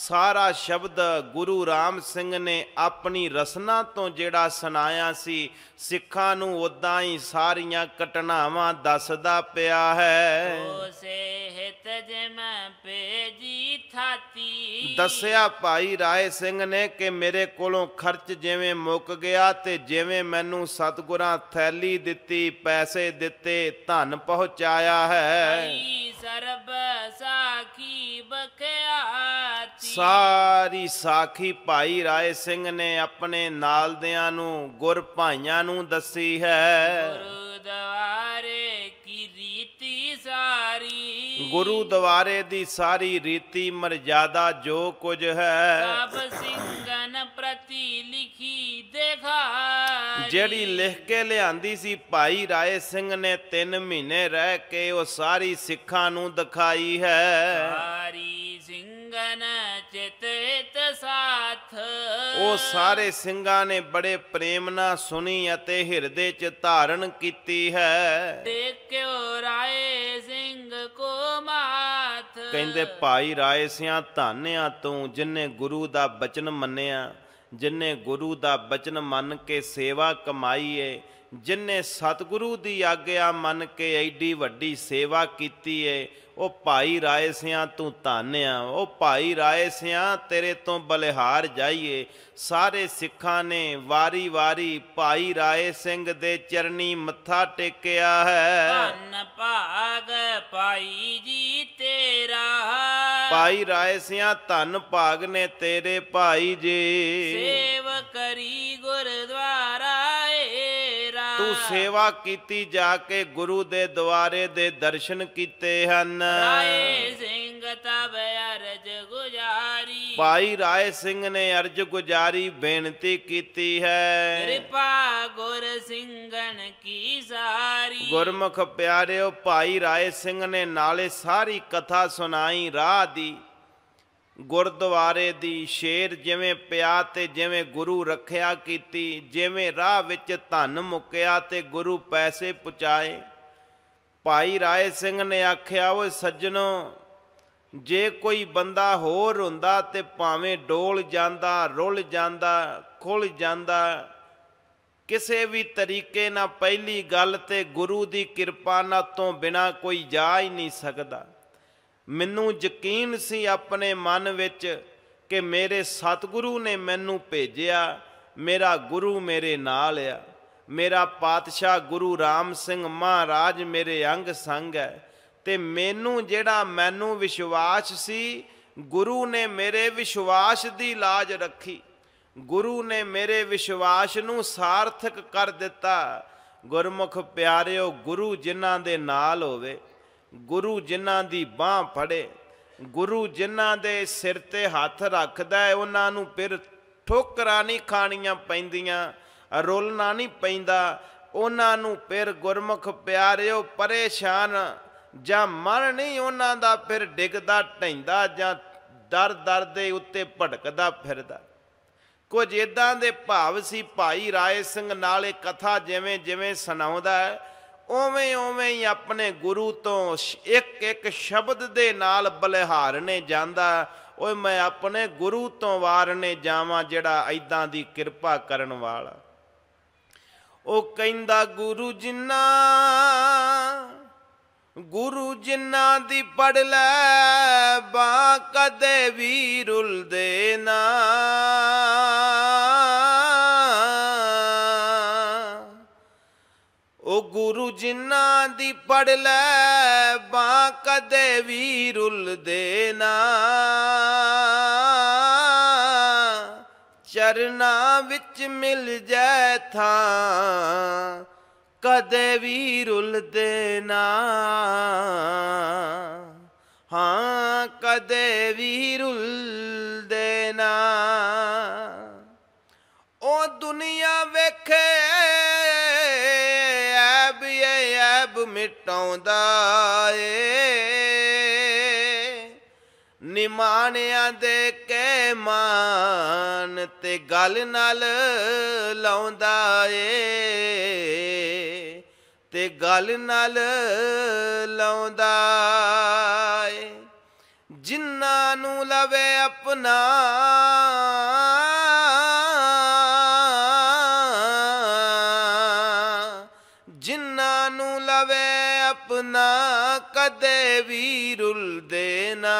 ਸਾਰਾ ਸ਼ਬਦ ਗੁਰੂ ਰਾਮ ਸਿੰਘ ਨੇ ਆਪਣੀ ਰਸਨਾ ਤੋਂ ਜਿਹੜਾ ਸੁਣਾਇਆ ਸੀ ਸਿੱਖਾਂ ਨੂੰ ਉਦਾਂ ਹੀ ਸਾਰੀਆਂ ਘਟਨਾਵਾਂ ਦੱਸਦਾ ਪਿਆ ਹੈ ਦੱਸਿਆ ਭਾਈ ਰਾਏ ਸਿੰਘ ਨੇ ਕਿ ਮੇਰੇ ਕੋਲੋਂ ਖਰਚ ਜਿਵੇਂ ਮੁੱਕ ਗਿਆ ਤੇ ਜਿਵੇਂ ਮੈਨੂੰ ਸਤਗੁਰਾਂ ਥੈਲੀ ਦਿੱਤੀ ਪੈਸੇ ਦਿੱਤੇ ਧਨ ਪਹੁੰਚਾਇਆ ਹੈ ਸਰਬ ਸਾਖੀ ਬਖਿਆ ਸਾਰੀ ਸਾਖੀ ਭਾਈ ਰਾਏ ਸਿੰਘ ਨੇ ਆਪਣੇ ਨਾਲਦਿਆਂ ਨੂੰ ਗੁਰ ਭਾਈਆਂ ਨੂੰ ਦੱਸੀ ਹੈ ਗੁਰਦੁਆਰੇ ਕੀ ਕੀਤੀ ਸਾਰੀ ਗੁਰੂ ਦਵਾਰੇ ਦੀ ਸਾਰੀ ਰੀਤੀ ਮਰਜ਼ਾਦਾ ਜੋ ਕੁਝ ਹੈ ਸਭ ਸਿੰਘਨ ਪ੍ਰਤੀ ਲਿਖੀ ਦੇਖਾ ਜਿਹੜੀ ਲਿਖ ਕੇ ਲਿਆਂਦੀ ਸੀ ਭਾਈ ਰਾਏ ਸਿੰਘ ਨੇ 3 ਮਹੀਨੇ ਰਹਿ ਕੇ ਉਹ ਸਾਰੀ ਸਿੱਖਾਂ ਨੂੰ ਦਿਖਾਈ ਹੈ ਸਾਰੀ ਸਿੰਘਨ ਚਿਤਿਤ ਸਾਥ ਉਹ ਸਾਰੇ ਸਿੰਘਾਂ ਨੇ ਬੜੇ ਪ੍ਰੇਮ ਨਾਲ ਸੁਣੀ ਅਤੇ ਹਿਰਦੇ 'ਚ ਧਾਰਨ ਕੀਤੀ ਹੈ ਦੇਖਿਓ ਰਾਏ ਰਾਏ ਸਿੰਘ ਕੋ ਮਾਥ ਕਹਿੰਦੇ ਭਾਈ ਰਾਏ ਸਿਆਂ ਧਾਨਿਆ ਤੂੰ ਜਿਨਨੇ ਗੁਰੂ ਦਾ ਬਚਨ ਮੰਨਿਆ ਜਿਨਨੇ ਗੁਰੂ ਦਾ ਬਚਨ ਮੰਨ ਕੇ ਸੇਵਾ ਕਮਾਈ ਏ ਜਿਨਨੇ ਸਤਿਗੁਰੂ ਦੀ ਆਗਿਆ ਮੰਨ ਕੇ ਐਡੀ ਵੱਡੀ ਸੇਵਾ ਕੀਤੀ ਏ ਉਹ ਭਾਈ ਰਾਏ ਸਿਆਂ ਤੂੰ ਧਾਨਿਆ ਉਹ ਭਾਈ ਰਾਏ ਸਿਆਂ ਤੇਰੇ ਤੋਂ ਬਲਿਹਾਰ ਜਾਈਏ ਸਾਰੇ ਸਿੱਖਾਂ ਨੇ ਵਾਰੀ-ਵਾਰੀ ਭਾਈ ਰਾਏ ਸਿੰਘ ਦੇ ਚਰਨੀ ਮੱਥਾ ਟੇਕਿਆ ਹੈ ਧੰਨ ਭਾਗ ਭਾਈ ਜੀ ਤੇਰਾ ਭਾਈ ਰਾਏ ਸਿਆਂ ਧੰਨ ਭਾਗ ਨੇ ਤੇਰੇ ਭਾਈ ਜੀ ਸੇਵ ਕਰੀ ਗੁਰਦੁਆਰ ਤੂੰ ਸੇਵਾ ਕੀਤੀ ਜਾ ਕੇ ਗੁਰੂ ਦੇ ਦੁਆਰੇ ਦੇ ਦਰਸ਼ਨ ਕੀਤੇ ਹਨ ਰਾਏ ਸਿੰਘ ਤਬ ਅਰਜ ਗੁਜਾਰੀ ਭਾਈ ਰਾਏ ਸਿੰਘ ਨੇ ਅਰਜ ਗੁਜਾਰੀ ਬੇਨਤੀ ਕੀਤੀ ਹੈ ਕਿਰਪਾ ਗੁਰ ਸਿੰਘਨ ਕੀ ਸਾਰੀ ਗੁਰਮੁਖ ਪਿਆਰਿਓ ਭਾਈ ਰਾਏ ਸਿੰਘ ਨੇ ਨਾਲੇ ਸਾਰੀ ਕਥਾ ਸੁਣਾਈ ਰਾਹ ਦੀ ਗੁਰਦੁਆਰੇ ਦੀ ਸ਼ੇਰ ਜਿਵੇਂ ਪਿਆ ਤੇ ਜਿਵੇਂ ਗੁਰੂ ਰੱਖਿਆ ਕੀਤੀ ਜਿਵੇਂ ਰਾਹ ਵਿੱਚ ਧਨ ਮੁੱਕਿਆ ਤੇ ਗੁਰੂ ਪੈਸੇ ਪੁਚਾਏ ਭਾਈ ਰਾਏ ਸਿੰਘ ਨੇ ਆਖਿਆ ਓਏ ਸੱਜਣੋ ਜੇ ਕੋਈ ਬੰਦਾ ਹੋਰ ਹੁੰਦਾ ਤੇ ਭਾਵੇਂ ਡੋਲ ਜਾਂਦਾ ਰੁੱਲ ਜਾਂਦਾ ਖੁੱਲ ਜਾਂਦਾ ਕਿਸੇ ਵੀ ਤਰੀਕੇ ਨਾਲ ਪਹਿਲੀ ਗੱਲ ਤੇ ਗੁਰੂ ਦੀ ਕਿਰਪਾ ਨਾਲ ਤੋਂ ਬਿਨਾ ਕੋਈ ਜਾ ਹੀ ਨਹੀਂ ਸਕਦਾ ਮੈਨੂੰ ਯਕੀਨ ਸੀ ਆਪਣੇ ਮਨ ਵਿੱਚ ਕਿ ਮੇਰੇ ਸਤਿਗੁਰੂ ਨੇ ਮੈਨੂੰ ਭੇਜਿਆ ਮੇਰਾ ਗੁਰੂ ਮੇਰੇ ਨਾਲ ਆ ਮੇਰਾ ਪਾਤਸ਼ਾਹ ਗੁਰੂ ਰਾਮ ਸਿੰਘ ਮਹਾਰਾਜ ਮੇਰੇ ਅੰਗ ਸੰਗ ਹੈ ਤੇ ਮੈਨੂੰ ਜਿਹੜਾ ਮੈਨੂੰ ਵਿਸ਼ਵਾਸ ਸੀ ਗੁਰੂ ਨੇ ਮੇਰੇ ਵਿਸ਼ਵਾਸ ਦੀ लाज ਰੱਖੀ ਗੁਰੂ ਨੇ ਮੇਰੇ ਵਿਸ਼ਵਾਸ ਨੂੰ ਸਾਰਥਕ ਕਰ ਦਿੱਤਾ ਗੁਰਮੁਖ ਪਿਆਰਿਓ ਗੁਰੂ ਜਿਨ੍ਹਾਂ ਦੇ ਨਾਲ ਹੋਵੇ ਗੁਰੂ ਜਿਨ੍ਹਾਂ ਦੀ ਬਾਹ ਫੜੇ ਗੁਰੂ ਜਿਨ੍ਹਾਂ ਦੇ ਸਿਰ ਤੇ ਹੱਥ ਰੱਖਦਾ ਹੈ ਉਹਨਾਂ ਨੂੰ ਫਿਰ ਠੋਕਰਾਂ ਨਹੀਂ ਖਾਣੀਆਂ ਪੈਂਦੀਆਂ ਰੋਲਣਾ ਨਹੀਂ ਪੈਂਦਾ ਉਹਨਾਂ ਨੂੰ ਫਿਰ ਗੁਰਮੁਖ ਪਿਆਰਿਓ ਪਰੇਸ਼ਾਨ ਜਾਂ ਮਰ ਨਹੀਂ ਉਹਨਾਂ ਦਾ ਫਿਰ ਡਿੱਗਦਾ ਢੈਂਦਾ ਜਾਂ ਦਰ ਦਰ ਦੇ ਉੱਤੇ ਭਟਕਦਾ ਫਿਰਦਾ ਕੁਝ ਇਦਾਂ ਦੇ ਭਾਵ ਸੀ ਭਾਈ ਰਾਏ ਸਿੰਘ ਨਾਲ ਇਹ ਕਥਾ ਜਿਵੇਂ ਜਿਵੇਂ ਸੁਣਾਉਂਦਾ ਹੈ ਉਵੇਂ ਉਵੇਂ ਹੀ ਆਪਣੇ ਗੁਰੂ ਤੋਂ ਇੱਕ ਇੱਕ ਸ਼ਬਦ ਦੇ ਨਾਲ ਬਲਿਹਾਰਨੇ ਜਾਂਦਾ ਓਏ ਮੈਂ ਆਪਣੇ ਗੁਰੂ ਤੋਂ ਵਾਰਨੇ ਜਾਵਾਂ ਜਿਹੜਾ ਐਦਾਂ ਦੀ ਕਿਰਪਾ ਕਰਨ ਵਾਲਾ ਉਹ ਕਹਿੰਦਾ ਗੁਰੂ ਜਿੰਨਾ ਗੁਰੂ ਜਿੰਨਾ ਦੀ ਪੜ ਲੈ ਬਾ ਕਦੇ ਵੀ ਰੁਲਦੇ ਨਾ ਗੁਰੂ ਜਿਨ੍ਹਾਂ ਦੀ ਪੜ ਲੈ ਬਾ ਕਦੇ ਵੀ ਰੁਲਦੇ ਨਾ ਚਰਨਾ ਵਿੱਚ ਮਿਲ ਜੈ ਥਾਂ ਕਦੇ ਵੀ ਰੁਲਦੇ ਨਾ ਹਾਂ ਕਦੇ ਵੀ ਰੁਲਦੇ ਨਾ ਉਹ ਦੁਨੀਆ ਵੇਖੇ ਮਿਟਾਉਂਦਾ ਏ ਨਿਮਾਨਿਆਂ ਦੇ ਕੇ ਮਾਨ ਤੇ ਗੱਲ ਨਾਲ ਲਾਉਂਦਾ ਏ ਤੇ ਗੱਲ ਨਾਲ ਲਾਉਂਦਾ ਏ ਜਿਨ੍ਹਾਂ ਨੂੰ ਲਵੇ ਆਪਣਾ ਰੁਲ ਦੇਨਾ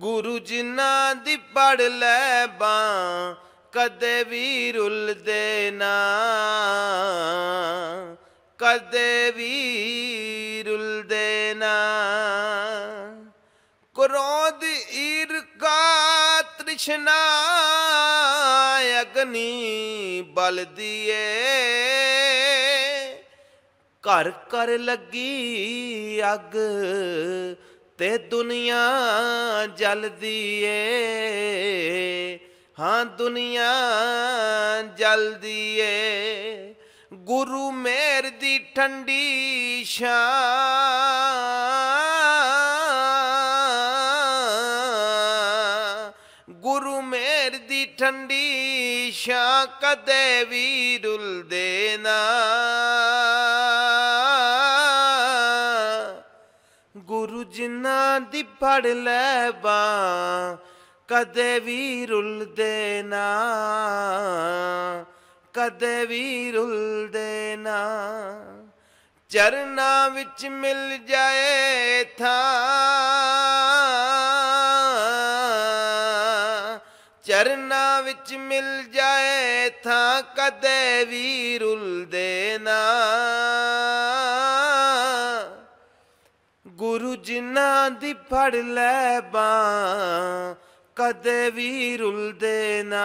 ਗੁਰੂ ਜਿਨਾ ਦੀ ਪੜ ਲੈ ਬਾ ਕਦੇ ਵੀ ਰੁਲ ਦੇਨਾ ਕਦੇ ਵੀ ਦੇਨਾ ਨਾ ਕ੍ਰੋਧ ਈਰਖਾ ਤ੍ਰਿਸ਼ਨਾ ਅਗਨੀ ਬਲਦੀਏ ਘਰ ਕਰ ਲੱਗੀ ਅੱਗ ਤੇ ਦੁਨੀਆ ਜਲਦੀ ਏ ਹਾਂ ਦੁਨੀਆ ਜਲਦੀ ਏ ਗੁਰੂ ਮੇਰ ਦੀ ਠੰਡੀ ਛਾਂ ਗੁਰੂ ਮੇਰ ਦੀ ਠੰਡੀ ਛਾਂ ਕਦੇ ਵੀ ਰੁਲਦੇ ਨਾ ਜਿੰਨਾ ਦੀ ਫੜ ਲੈ ਬਾ ਕਦੇ ਵੀ ਰੁਲਦੇ ਨਾ ਕਦੇ ਵੀ ਰੁਲਦੇ ਨਾ ਚਰਨਾ ਵਿੱਚ ਮਿਲ ਜਾਏ ਥਾਂ ਚਰਨਾ ਵਿੱਚ ਮਿਲ ਜਾਏ ਥਾਂ ਕਦੇ ਵੀ ਰੁਲਦੇ ਨਾ ਗੁਰੂ ਜਿਨ੍ਹਾਂ ਦੀ ਫੜ ਲੈ ਬਾਂ ਕਦੇ ਵੀ ਰੁਲਦੇ ਨਾ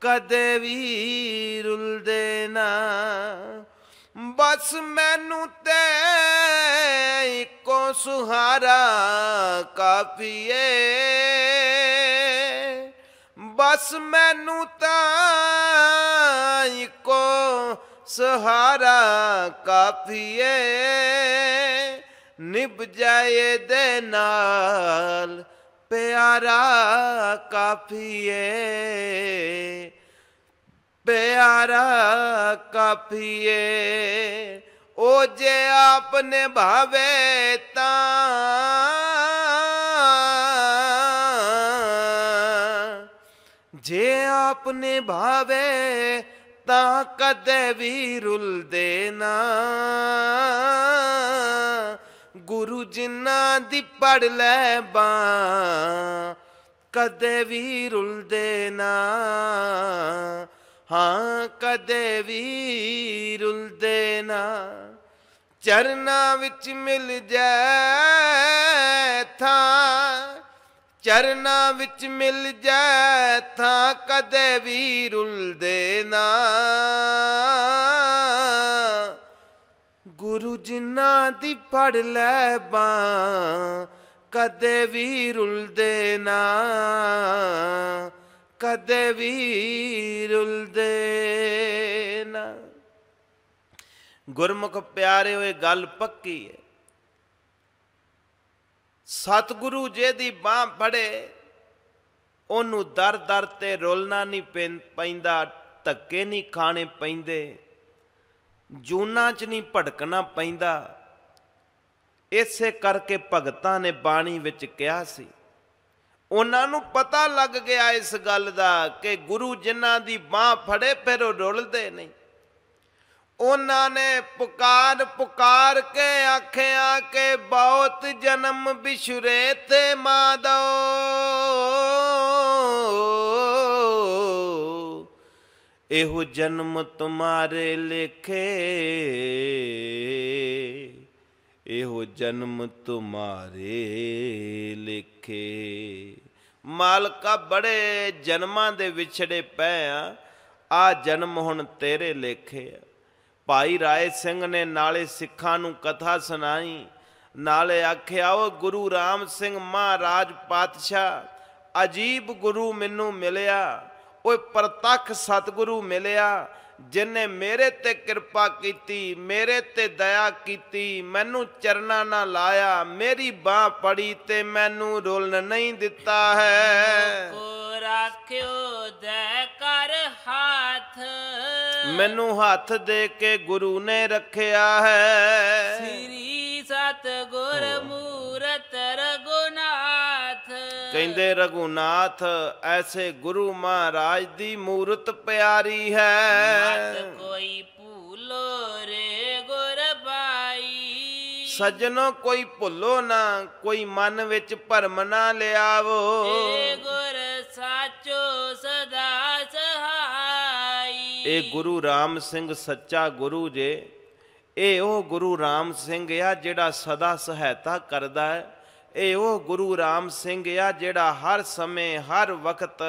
ਕਦੇ ਵੀ ਰੁਲਦੇ ਨਾ ਬਸ ਮੈਨੂੰ ਤੇ ਇੱਕੋ ਸੁਹਾਰਾ ਕਾਫੀਏ ਬਸ ਮੈਨੂੰ ਤਾਂ ਇੱਕੋ ਸਹਾਰਾ ਕਾਫੀਏ ਨਿਭ ਜਾਏ ਦੇ ਨਾਲ ਪਿਆਰਾ ਕਾਫੀਏ ਪਿਆਰਾ ਕਾਫੀਏ ਉਹ ਜੇ ਆਪਨੇ ਭਾਵੇ ਤਾਂ ਜੇ ਆਪਨੇ ਭਾਵੇ ਤਾਂ ਕਦੇ ਵੀ ਰੁਲਦੇ ਨਾ ਗੁਰੂ ਜਿਨ੍ਹਾਂ ਦੀ ਪੜ ਲੈ ਬਾ ਕਦੇ ਵੀ ਰੁਲਦੇ ਨਾ ਹਾਂ ਕਦੇ ਵੀ ਰੁਲਦੇ ਨਾ ਚਰਨਾ ਵਿੱਚ ਮਿਲ ਜੈ ਥਾਂ ਚਰਨਾ ਵਿੱਚ ਮਿਲ ਜਾ ਥਾਂ ਕਦੇ ਵੀ ਰੁਲਦੇ ਨਾ ਗੁਰੂ ਜਿਨ੍ਹਾਂ ਦੀ ਪੜ ਲੈ ਬਾ ਕਦੇ ਵੀ ਰੁਲਦੇ ਨਾ ਕਦੇ ਵੀ ਰੁਲਦੇ ਨਾ ਗੁਰਮੁਖ ਪਿਆਰੇ ਹੋਏ ਗੱਲ ਪੱਕੀ ਹੈ ਸਤਿਗੁਰੂ ਜੇ ਦੀ ਬਾਹ ਫੜੇ ਉਹਨੂੰ ਦਰ ਦਰ ਤੇ ਰੋਲਣਾ ਨਹੀਂ ਪੈਂਦਾ ਧੱਕੇ ਨਹੀਂ ਖਾਣੇ ਪੈਂਦੇ ਜੂਨਾ 'ਚ ਨਹੀਂ ਭਟਕਣਾ ਪੈਂਦਾ ਇਸੇ ਕਰਕੇ ਭਗਤਾਂ ਨੇ ਬਾਣੀ ਵਿੱਚ ਕਿਹਾ ਸੀ ਉਹਨਾਂ ਨੂੰ ਪਤਾ ਲੱਗ ਗਿਆ ਇਸ ਗੱਲ ਦਾ ਕਿ ਗੁਰੂ ਜਿਨ੍ਹਾਂ ਦੀ ਬਾਹ ਫੜੇ ਫਿਰ ਉਹ ਡੁੱਲਦੇ ਨਹੀਂ ਉਹਨਾਂ ਨੇ ਪੁਕਾਰ ਪੁਕਾਰ ਕੇ ਆਖਿਆ ਕਿ ਬਹੁਤ ਜਨਮ ਬਿਛੁਰੇ ਤੇ ਮਾਦੋ ਇਹੋ ਜਨਮ ਤੁਮਾਰੇ ਲਿਖੇ ਇਹੋ ਜਨਮ ਤੁਮਾਰੇ ਲਿਖੇ ਮਾਲਕਾ ਬੜੇ ਜਨਮਾਂ ਦੇ ਵਿਛੜੇ ਪਏ ਆ ਆ ਜਨਮ ਹੁਣ ਤੇਰੇ ਲਿਖੇ ਆ ਭਾਈ ਰਾਏ ਸਿੰਘ ਨੇ ਨਾਲੇ ਸਿੱਖਾਂ ਨੂੰ ਕਥਾ ਸੁਣਾਈ ਨਾਲੇ ਆਖਿਆ ਉਹ ਗੁਰੂ ਰਾਮ ਸਿੰਘ ਮਹਾਰਾਜ ਪਾਤਸ਼ਾਹ ਅਜੀਬ ਗੁਰੂ ਮੈਨੂੰ ਮਿਲਿਆ ਓਏ ਪ੍ਰਤੱਖ ਸਤਿਗੁਰੂ ਮਿਲਿਆ ਜਿਨੇ ਮੇਰੇ ਤੇ ਕਿਰਪਾ ਕੀਤੀ ਮੇਰੇ ਤੇ ਦਇਆ ਕੀਤੀ ਮੈਨੂੰ ਚਰਨਾਂ ਨਾ ਲਾਇਆ ਮੇਰੀ ਬਾਹ ਪੜੀ ਤੇ ਮੈਨੂੰ ਰੋਲ ਨਹੀਂ ਦਿੱਤਾ ਹੈ ਆਖਿਓ ਦੇ ਕਰ ਹੱਥ ਮੈਨੂੰ ਹੱਥ ਦੇ ਕੇ ਗੁਰੂ ਨੇ ਰੱਖਿਆ ਹੈ ਸ੍ਰੀ ਸਤ ਗੁਰ ਮੂਰਤ ਰਗੁਨਾਥ ਕਹਿੰਦੇ ਰਗੁਨਾਥ ਐਸੇ ਗੁਰੂ ਮਹਾਰਾਜ ਦੀ ਮੂਰਤ ਪਿਆਰੀ ਹੈ ਮਤ ਕੋਈ ਭੂਲੋ ਰੇ ਗੁਰਬਾ ਸਜਣੋ ਕੋਈ ਭੁੱਲੋ ਨਾ ਕੋਈ ਮਨ ਵਿੱਚ ਭਰਮ ਨਾ ਲਿਆਵੋ ਏ ਗੁਰ ਸਾਚੋ ਸਦਾ ਸਹਾਈ ਇਹ ਗੁਰੂ ਰਾਮ ਸਿੰਘ ਸੱਚਾ ਗੁਰੂ ਜੇ ਇਹ ਉਹ ਗੁਰੂ ਰਾਮ ਸਿੰਘ ਆ ਜਿਹੜਾ ਸਦਾ ਸਹਾਇਤਾ ਕਰਦਾ ਹੈ ਇਹ ਉਹ ਗੁਰੂ ਰਾਮ ਸਿੰਘ ਆ ਜਿਹੜਾ ਹਰ ਸਮੇਂ ਹਰ ਵਕਤ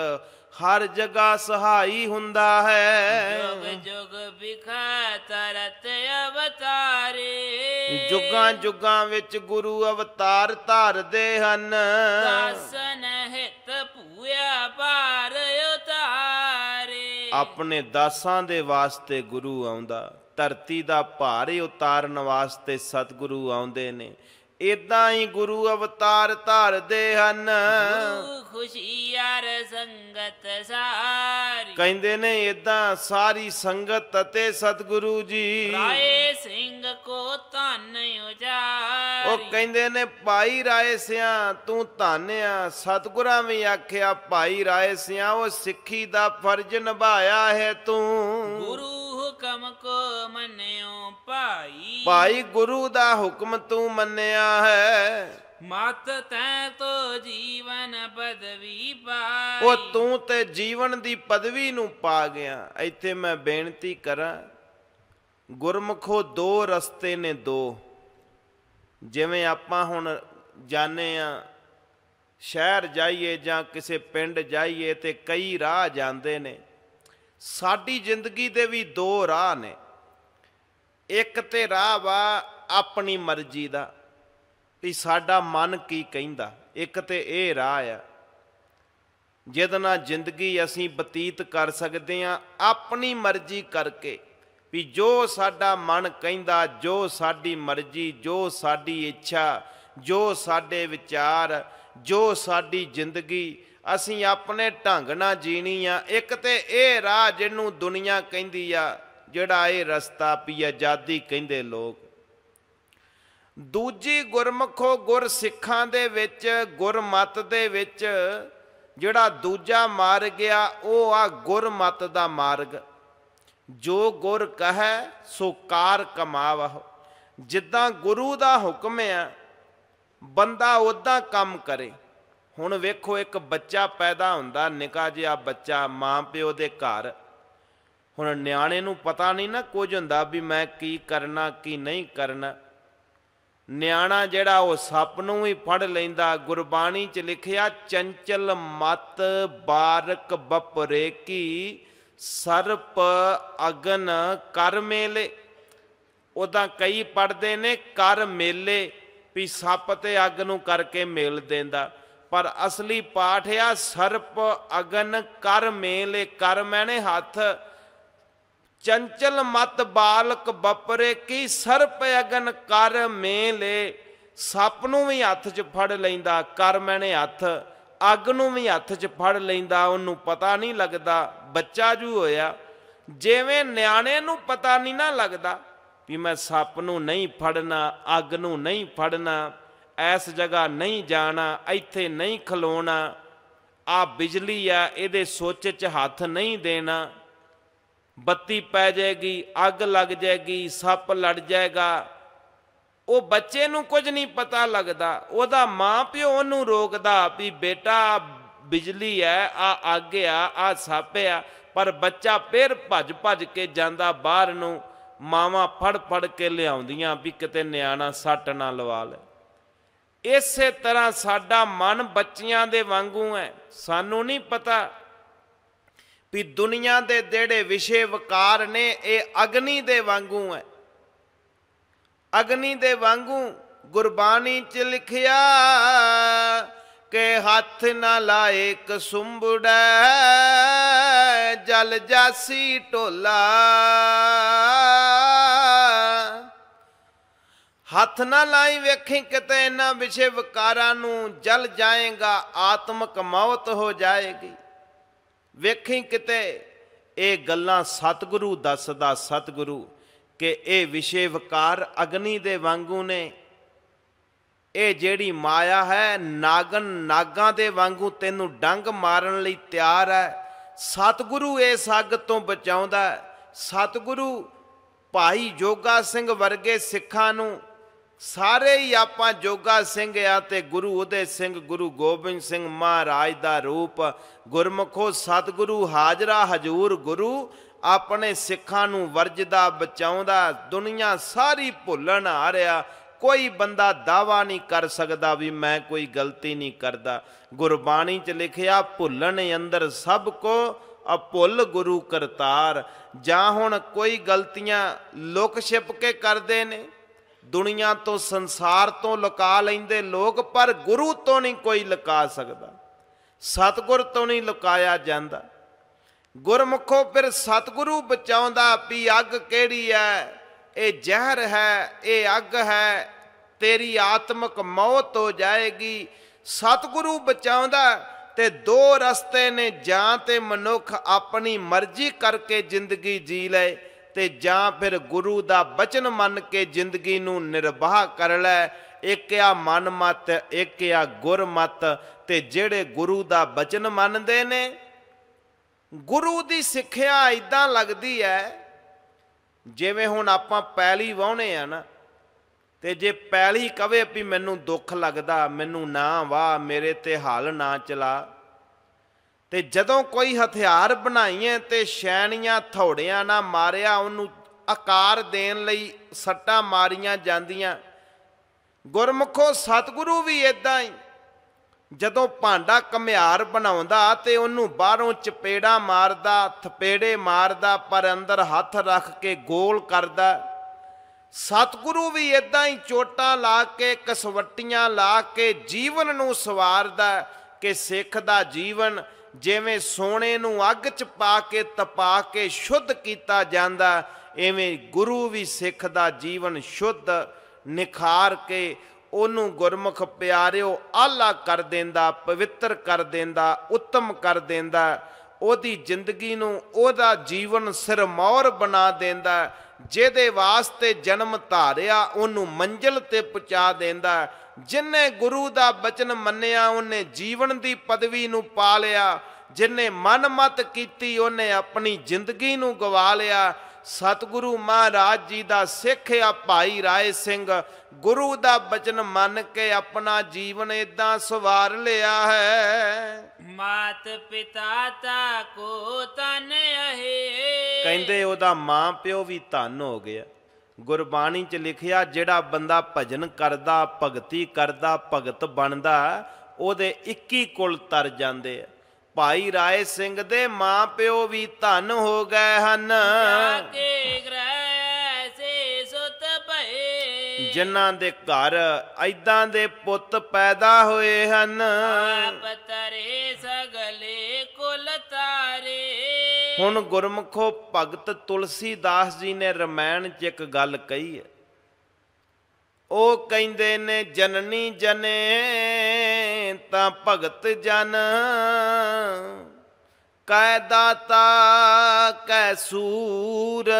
ਹਰ ਜਗ੍ਹਾ ਸਹਾਈ ਹੁੰਦਾ ਹੈ ਜੁਗ ਜੁਗ ਵਿਖਾ ਤਰਤ ਅਵਤਾਰੇ ਜੁਗਾਂ ਜੁਗਾਂ ਵਿੱਚ ਗੁਰੂ ਅਵਤਾਰ ਧਾਰਦੇ ਹਨ ਦਾਸਨ ਹਿਤ ਭੂਆ ਪਾਰ ਉਤਾਰੇ ਆਪਣੇ ਦਾਸਾਂ ਦੇ ਵਾਸਤੇ ਗੁਰੂ ਆਉਂਦਾ ਧਰਤੀ ਦਾ ਭਾਰ ਉਤਾਰਨ ਵਾਸਤੇ ਸਤਿਗੁਰੂ ਆਉਂਦੇ ਨੇ ਇਦਾਂ ਹੀ ਗੁਰੂ ਅਵਤਾਰ ਧਾਰਦੇ ਹਨ ਖੁਸ਼ੀਆਰ ਸੰਗਤ ਸਾਰੀ ਕਹਿੰਦੇ ਨੇ ਇਦਾਂ ਸਾਰੀ ਸੰਗਤ ਅਤੇ ਸਤਿਗੁਰੂ ਜੀ ਰਾਏ ਸਿੰਘ ਕੋ ਧੰਨ ਉਜਾਰੀ ਉਹ ਕਹਿੰਦੇ ਨੇ ਭਾਈ ਰਾਏ ਸਿਆ ਤੂੰ ਆ ਸਤਿਗੁਰਾਂ ਵੀ ਆਖਿਆ ਭਾਈ ਰਾਏ ਸਿਆ ਉਹ ਸਿੱਖੀ ਦਾ ਫਰਜ਼ ਨਿਭਾਇਆ ਹੈ ਤੂੰ ਗੁਰੂ ਹੁਕਮ ਕੋ ਮੰਨਿਓ ਭਾਈ ਭਾਈ ਗੁਰੂ ਦਾ ਹੁਕਮ ਤੂੰ ਮੰਨਿਆ ਹੈ ਮਤ ਤੈ ਤੋ ਜੀਵਨ ਪਦਵੀ ਪਾਈ ਉਹ ਤੂੰ ਤੇ ਜੀਵਨ ਦੀ ਪਦਵੀ ਨੂੰ ਪਾ ਗਿਆ ਇੱਥੇ ਮੈਂ ਬੇਨਤੀ ਕਰਾਂ ਗੁਰਮਖੋ ਦੋ ਰਸਤੇ ਨੇ ਦੋ ਜਿਵੇਂ ਆਪਾਂ ਹੁਣ ਜਾਣੇ ਆ ਸ਼ਹਿਰ ਜਾਈਏ ਜਾਂ ਕਿਸੇ ਪਿੰਡ ਜਾਈਏ ਤੇ ਕਈ ਰਾਹ ਜਾਂਦੇ ਨੇ ਸਾਡੀ ਜ਼ਿੰਦਗੀ ਦੇ ਵੀ ਦੋ ਰਾਹ ਨੇ ਇੱਕ ਤੇ ਰਾਹ ਵਾ ਆਪਣੀ ਮਰਜ਼ੀ ਦਾ ਵੀ ਸਾਡਾ ਮਨ ਕੀ ਕਹਿੰਦਾ ਇੱਕ ਤੇ ਇਹ ਰਾਹ ਆ ਜਿਹਦ ਨਾਲ ਜ਼ਿੰਦਗੀ ਅਸੀਂ ਬਤੀਤ ਕਰ ਸਕਦੇ ਆ ਆਪਣੀ ਮਰਜ਼ੀ ਕਰਕੇ ਵੀ ਜੋ ਸਾਡਾ ਮਨ ਕਹਿੰਦਾ ਜੋ ਸਾਡੀ ਮਰਜ਼ੀ ਜੋ ਸਾਡੀ ਇੱਛਾ ਜੋ ਸਾਡੇ ਵਿਚਾਰ ਜੋ ਸਾਡੀ ਜ਼ਿੰਦਗੀ ਅਸੀਂ ਆਪਣੇ ਢੰਗ ਨਾਲ ਜੀਣੀ ਆ ਇੱਕ ਤੇ ਇਹ ਰਾਹ ਜਿਹਨੂੰ ਦੁਨੀਆ ਕਹਿੰਦੀ ਆ ਜਿਹੜਾ ਇਹ ਰਸਤਾ ਪੀ ਆਜ਼ਾਦੀ ਕਹਿੰਦੇ ਲੋਕ ਦੂਜੀ ਗੁਰਮਖੋ ਗੁਰ ਸਿੱਖਾਂ ਦੇ ਵਿੱਚ ਗੁਰਮਤ ਦੇ ਵਿੱਚ ਜਿਹੜਾ ਦੂਜਾ ਮਾਰਗ ਆ ਉਹ ਆ ਗੁਰਮਤ ਦਾ ਮਾਰਗ ਜੋ ਗੁਰ ਕਹੈ ਸੋ ਕਾਰ ਕਮਾਵਹੁ ਜਿੱਦਾਂ ਗੁਰੂ ਦਾ ਹੁਕਮ ਆ ਬੰਦਾ ਉਦਾਂ ਕੰਮ ਕਰੇ ਹੁਣ ਵੇਖੋ ਇੱਕ ਬੱਚਾ ਪੈਦਾ ਹੁੰਦਾ ਨਿਕਾ ਜਿਹਾ ਬੱਚਾ ਮਾਂ ਪਿਓ ਦੇ ਘਰ ਹੁਣ ਨਿਆਣੇ ਨੂੰ ਪਤਾ ਨਹੀਂ ਨਾ ਕੁਝ ਹੁੰਦਾ ਵੀ ਮੈਂ ਕੀ ਕਰਨਾ ਕੀ ਨਹੀਂ ਕਰਨਾ ਨਿਆਣਾ ਜਿਹੜਾ ਉਹ ਸੱਪ ਨੂੰ ਹੀ ਫੜ ਲੈਂਦਾ ਗੁਰਬਾਣੀ 'ਚ ਲਿਖਿਆ ਚੰਚਲ ਮਤ ਬਾਰਕ ਬਪਰੇ ਕੀ ਸਰਪ ਅਗਨ ਕਰ ਮੇਲੇ ਉਦਾਂ ਕਈ ਪੜਦੇ ਨੇ ਕਰ ਮੇਲੇ ਵੀ ਸੱਪ ਤੇ ਅੱਗ ਨੂੰ ਕਰਕੇ ਮੇਲ ਦਿੰਦਾ ਪਰ ਅਸਲੀ ਪਾਠ ਆ ਸਰਪ ਅਗਨ ਕਰ ਮੇਲੇ ਕਰ ਮੈਨੇ ਹੱਥ ਚੰਚਲ ਮਤ ਬਾਲਕ ਬਪਰੇ ਕੀ ਸਰਪ ਅਗਨ ਕਰ ਮੇਲੇ ਸੱਪ ਨੂੰ ਵੀ ਹੱਥ 'ਚ ਫੜ ਲੈਂਦਾ ਕਰ ਮੈਨੇ ਹੱਥ ਅੱਗ ਨੂੰ ਵੀ ਹੱਥ 'ਚ ਫੜ ਲੈਂਦਾ ਉਹਨੂੰ ਪਤਾ ਨਹੀਂ ਲੱਗਦਾ ਬੱਚਾ ਜੂ ਹੋਇਆ ਜਿਵੇਂ ਨਿਆਣੇ ਨੂੰ ਪਤਾ ਨਹੀਂ ਨਾ ਲੱਗਦਾ ਵੀ ਮੈਂ ਸੱਪ ਨੂੰ ਨਹੀਂ ਫੜਨਾ ਅੱਗ ਨੂੰ ਨਹੀਂ ਫੜਨਾ ਐਸ ਜਗ੍ਹਾ ਨਹੀਂ ਜਾਣਾ ਇੱਥੇ ਨਹੀਂ ਖਲੋਣਾ ਆ ਬਿਜਲੀ ਆ ਇਹਦੇ ਸੋਚ 'ਚ ਹੱਥ ਨਹੀਂ ਦੇਣਾ ਬੱਤੀ ਪੈ ਜਾਏਗੀ ਅੱਗ ਲੱਗ ਜਾਏਗੀ ਸੱਪ ਲੜ ਜਾਏਗਾ ਉਹ ਬੱਚੇ ਨੂੰ ਕੁਝ ਨਹੀਂ ਪਤਾ ਲੱਗਦਾ ਉਹਦਾ ਮਾਂ ਪਿਓ ਉਹਨੂੰ ਰੋਕਦਾ ਵੀ ਬੇਟਾ ਬਿਜਲੀ ਐ ਆ ਅੱਗ ਆ ਆ ਸੱਪ ਆ ਪਰ ਬੱਚਾ ਫੇਰ ਭੱਜ ਭੱਜ ਕੇ ਜਾਂਦਾ ਬਾਹਰ ਨੂੰ ਮਾਵਾ ਫੜ ਫੜ ਕੇ ਲਿਆਉਂਦੀਆਂ ਵੀ ਕਿਤੇ ਨਿਆਣਾ ਸੱਟ ਨਾ ਲਵਾ ਲੈ ਇਸੇ ਤਰ੍ਹਾਂ ਸਾਡਾ ਮਨ ਬੱਚਿਆਂ ਦੇ ਵਾਂਗੂ ਹੈ ਸਾਨੂੰ ਨਹੀਂ ਪਤਾ ਵੀ ਦੁਨੀਆ ਦੇ ਜਿਹੜੇ ਵਿਸ਼ੇ ਵਕਾਰ ਨੇ ਇਹ ਅਗਨੀ ਦੇ ਵਾਂਗੂ ਹੈ ਅਗਨੀ ਦੇ ਵਾਂਗੂ ਗੁਰਬਾਣੀ 'ਚ ਲਿਖਿਆ ਕਿ ਹੱਥ ਨਾ ਲਾਏ ਕਸੁੰਬੜਾ ਜਲ ਜਾਸੀ ਢੋਲਾ ਹੱਥ ਨਾ ਲਾਈ ਵੇਖੀ ਕਿਤੇ ਇਹਨਾਂ ਵਿਸ਼ੇ ਵਿਕਾਰਾਂ ਨੂੰ ਜਲ ਜਾਏਗਾ ਆਤਮਕ ਮੌਤ ਹੋ ਜਾਏਗੀ ਵੇਖੀ ਕਿਤੇ ਇਹ ਗੱਲਾਂ ਸਤਿਗੁਰੂ ਦੱਸਦਾ ਸਤਿਗੁਰੂ ਕਿ ਇਹ ਵਿਸ਼ੇ ਵਿਕਾਰ ਅਗਨੀ ਦੇ ਵਾਂਗੂ ਨੇ ਇਹ ਜਿਹੜੀ ਮਾਇਆ ਹੈ ਨਾਗਨ ਨਾਗਾ ਦੇ ਵਾਂਗੂ ਤੈਨੂੰ ਡੰਗ ਮਾਰਨ ਲਈ ਤਿਆਰ ਹੈ ਸਤਿਗੁਰੂ ਇਸ ਅੱਗ ਤੋਂ ਬਚਾਉਂਦਾ ਸਤਿਗੁਰੂ ਭਾਈ ਜੋਗਾ ਸਿੰਘ ਵਰਗੇ ਸਿੱਖਾਂ ਨੂੰ ਸਾਰੇ ਹੀ ਆਪਾਂ ਜੋਗਾ ਸਿੰਘ ਆ ਤੇ ਗੁਰੂ ਉਹਦੇ ਸਿੰਘ ਗੁਰੂ ਗੋਬਿੰਦ ਸਿੰਘ ਮਹਾਰਾਜ ਦਾ ਰੂਪ ਗੁਰਮਖੋ ਸਤਿਗੁਰੂ ਹਾਜ਼ਰਾ ਹਜੂਰ ਗੁਰੂ ਆਪਣੇ ਸਿੱਖਾਂ ਨੂੰ ਵਰਜਦਾ ਬਚਾਉਂਦਾ ਦੁਨੀਆ ਸਾਰੀ ਭੁੱਲਣ ਆ ਰਿਆ ਕੋਈ ਬੰਦਾ ਦਾਵਾ ਨਹੀਂ ਕਰ ਸਕਦਾ ਵੀ ਮੈਂ ਕੋਈ ਗਲਤੀ ਨਹੀਂ ਕਰਦਾ ਗੁਰਬਾਣੀ 'ਚ ਲਿਖਿਆ ਭੁੱਲਣ ਅੰਦਰ ਸਭ ਕੋ ਅਪੁੱਲ ਗੁਰੂ ਕਰਤਾਰ ਜਾਂ ਹੁਣ ਕੋਈ ਗਲਤੀਆਂ ਲੁਕ ਛਿਪ ਕੇ ਕਰਦੇ ਨੇ ਦੁਨੀਆ ਤੋਂ ਸੰਸਾਰ ਤੋਂ ਲੁਕਾ ਲੈਂਦੇ ਲੋਕ ਪਰ ਗੁਰੂ ਤੋਂ ਨਹੀਂ ਕੋਈ ਲੁਕਾ ਸਕਦਾ ਸਤਗੁਰ ਤੋਂ ਨਹੀਂ ਲੁਕਾਇਆ ਜਾਂਦਾ ਗੁਰਮੁਖੋ ਫਿਰ ਸਤਗੁਰੂ ਬਚਾਉਂਦਾ ਵੀ ਅੱਗ ਕਿਹੜੀ ਹੈ ਇਹ ਜ਼ਹਿਰ ਹੈ ਇਹ ਅੱਗ ਹੈ ਤੇਰੀ ਆਤਮਿਕ ਮੌਤ ਹੋ ਜਾਏਗੀ ਸਤਗੁਰੂ ਬਚਾਉਂਦਾ ਤੇ ਦੋ ਰਸਤੇ ਨੇ ਜਾਂ ਤੇ ਮਨੁੱਖ ਆਪਣੀ ਮਰਜ਼ੀ ਕਰਕੇ ਜ਼ਿੰਦਗੀ ਜੀ ਲਏ ਤੇ ਜਾਂ ਫਿਰ ਗੁਰੂ ਦਾ ਬਚਨ ਮੰਨ ਕੇ ਜ਼ਿੰਦਗੀ ਨੂੰ ਨਿਰਵਾਹ ਕਰ ਲੈ ਇੱਕ ਆ ਮਨ ਮਤ ਇੱਕ ਆ ਗੁਰ ਮਤ ਤੇ ਜਿਹੜੇ ਗੁਰੂ ਦਾ ਬਚਨ ਮੰਨਦੇ ਨੇ ਗੁਰੂ ਦੀ ਸਿੱਖਿਆ ਇਦਾਂ ਲੱਗਦੀ ਐ ਜਿਵੇਂ ਹੁਣ ਆਪਾਂ ਪੈਲੀ ਵਾਉਨੇ ਆ ਨਾ ਤੇ ਜੇ ਪੈਲੀ ਕਵੇ ਵੀ ਮੈਨੂੰ ਦੁੱਖ ਲੱਗਦਾ ਮੈਨੂੰ ਨਾ ਵਾਹ ਮੇਰੇ ਤੇ ਹਾਲ ਨਾ ਚਲਾ ਤੇ ਜਦੋਂ ਕੋਈ ਹਥਿਆਰ ਬਣਾਈਏ ਤੇ ਸ਼ੈਣੀਆਂ ਥੌੜਿਆਂ ਨਾਲ ਮਾਰਿਆ ਉਹਨੂੰ ਆਕਾਰ ਦੇਣ ਲਈ ਸੱਟਾਂ ਮਾਰੀਆਂ ਜਾਂਦੀਆਂ ਗੁਰਮਖੋ ਸਤਿਗੁਰੂ ਵੀ ਇਦਾਂ ਹੀ ਜਦੋਂ ਭਾਂਡਾ ਕਮਿਆਰ ਬਣਾਉਂਦਾ ਤੇ ਉਹਨੂੰ ਬਾਹਰੋਂ ਚਪੇੜਾ ਮਾਰਦਾ ਥਪੇੜੇ ਮਾਰਦਾ ਪਰ ਅੰਦਰ ਹੱਥ ਰੱਖ ਕੇ ਗੋਲ ਕਰਦਾ ਸਤਿਗੁਰੂ ਵੀ ਇਦਾਂ ਹੀ ਚੋਟਾਂ ਲਾ ਕੇ ਕਸਵੱਟੀਆਂ ਲਾ ਕੇ ਜੀਵਨ ਨੂੰ ਸਵਾਰਦਾ ਕਿ ਸਿੱਖ ਦਾ ਜੀਵਨ ਜਿਵੇਂ ਸੋਨੇ ਨੂੰ ਅੱਗ 'ਚ ਪਾ ਕੇ ਤਪਾ ਕੇ ਸ਼ੁੱਧ ਕੀਤਾ ਜਾਂਦਾ ਐਵੇਂ ਗੁਰੂ ਵੀ ਸਿੱਖ ਦਾ ਜੀਵਨ ਸ਼ੁੱਧ ਨਿਖਾਰ ਕੇ ਉਹਨੂੰ ਗੁਰਮੁਖ ਪਿਆਰਿਓ ਆਲਾ ਕਰ ਦਿੰਦਾ ਪਵਿੱਤਰ ਕਰ ਦਿੰਦਾ ਉੱਤਮ ਕਰ ਦਿੰਦਾ ਉਹਦੀ ਜ਼ਿੰਦਗੀ ਨੂੰ ਉਹਦਾ ਜੀਵਨ ਸਿਰਮੌਰ ਬਣਾ ਦਿੰਦਾ ਜਿਹਦੇ ਵਾਸਤੇ ਜਨਮ ਧਾਰਿਆ ਉਹਨੂੰ ਮੰਜ਼ਲ ਤੇ ਪਹੁੰਚਾ ਦਿੰਦਾ ਜਿਨੇ ਗੁਰੂ ਦਾ ਬਚਨ ਮੰਨਿਆ ਉਹਨੇ ਜੀਵਨ ਦੀ ਪਦਵੀ ਨੂੰ ਪਾ ਲਿਆ ਜਿਨੇ ਮਨਮਤ ਕੀਤੀ ਉਹਨੇ ਆਪਣੀ ਜ਼ਿੰਦਗੀ ਨੂੰ ਗਵਾ ਲਿਆ ਸਤਿਗੁਰੂ ਮਹਾਰਾਜ ਜੀ ਦਾ ਸਿੱਖ ਆ ਭਾਈ ਰਾਏ ਸਿੰਘ ਗੁਰੂ ਦਾ ਬਚਨ ਮੰਨ ਕੇ ਆਪਣਾ ਜੀਵਨ ਇਦਾਂ ਸਵਾਰ ਲਿਆ ਹੈ ਮਾਤ ਪਿਤਾ ਤਾ ਕੋ ਤਨ ਅਹੇ ਕਹਿੰਦੇ ਉਹਦਾ ਮਾਂ ਪਿਓ ਵੀ ਧਨ ਹੋ ਗਿਆ ਗੁਰਬਾਣੀ 'ਚ ਲਿਖਿਆ ਜਿਹੜਾ ਬੰਦਾ ਭਜਨ ਕਰਦਾ ਭਗਤੀ ਕਰਦਾ ਭਗਤ ਬਣਦਾ ਉਹਦੇ 21 ਕੁਲ ਤਰ ਜਾਂਦੇ ਆ ਭਾਈ ਰਾਏ ਸਿੰਘ ਦੇ ਮਾਂ ਪਿਓ ਵੀ ਧਨ ਹੋ ਗਏ ਹਨ ਜਿਨ੍ਹਾਂ ਦੇ ਘਰ ਐਦਾਂ ਦੇ ਪੁੱਤ ਪੈਦਾ ਹੋਏ ਹਨ ਆਪ ਤਰੇ ਸਗਲੇ ਕੁਲ ਤਾਰੇ ਹੁਣ ਗੁਰਮਖੋ ਭਗਤ ਤੁਲਸੀਦਾਸ ਜੀ ਨੇ ਰਮਾਇਣ 'ਚ ਇੱਕ ਗੱਲ ਕਹੀ ਹੈ ਉਹ ਕਹਿੰਦੇ ਨੇ ਜਨਨੀ ਜਨੇ ਤਾਂ ਭਗਤ ਜਨ ਕੈ ਦਾਤਾ ਕੈ ਸੂਰ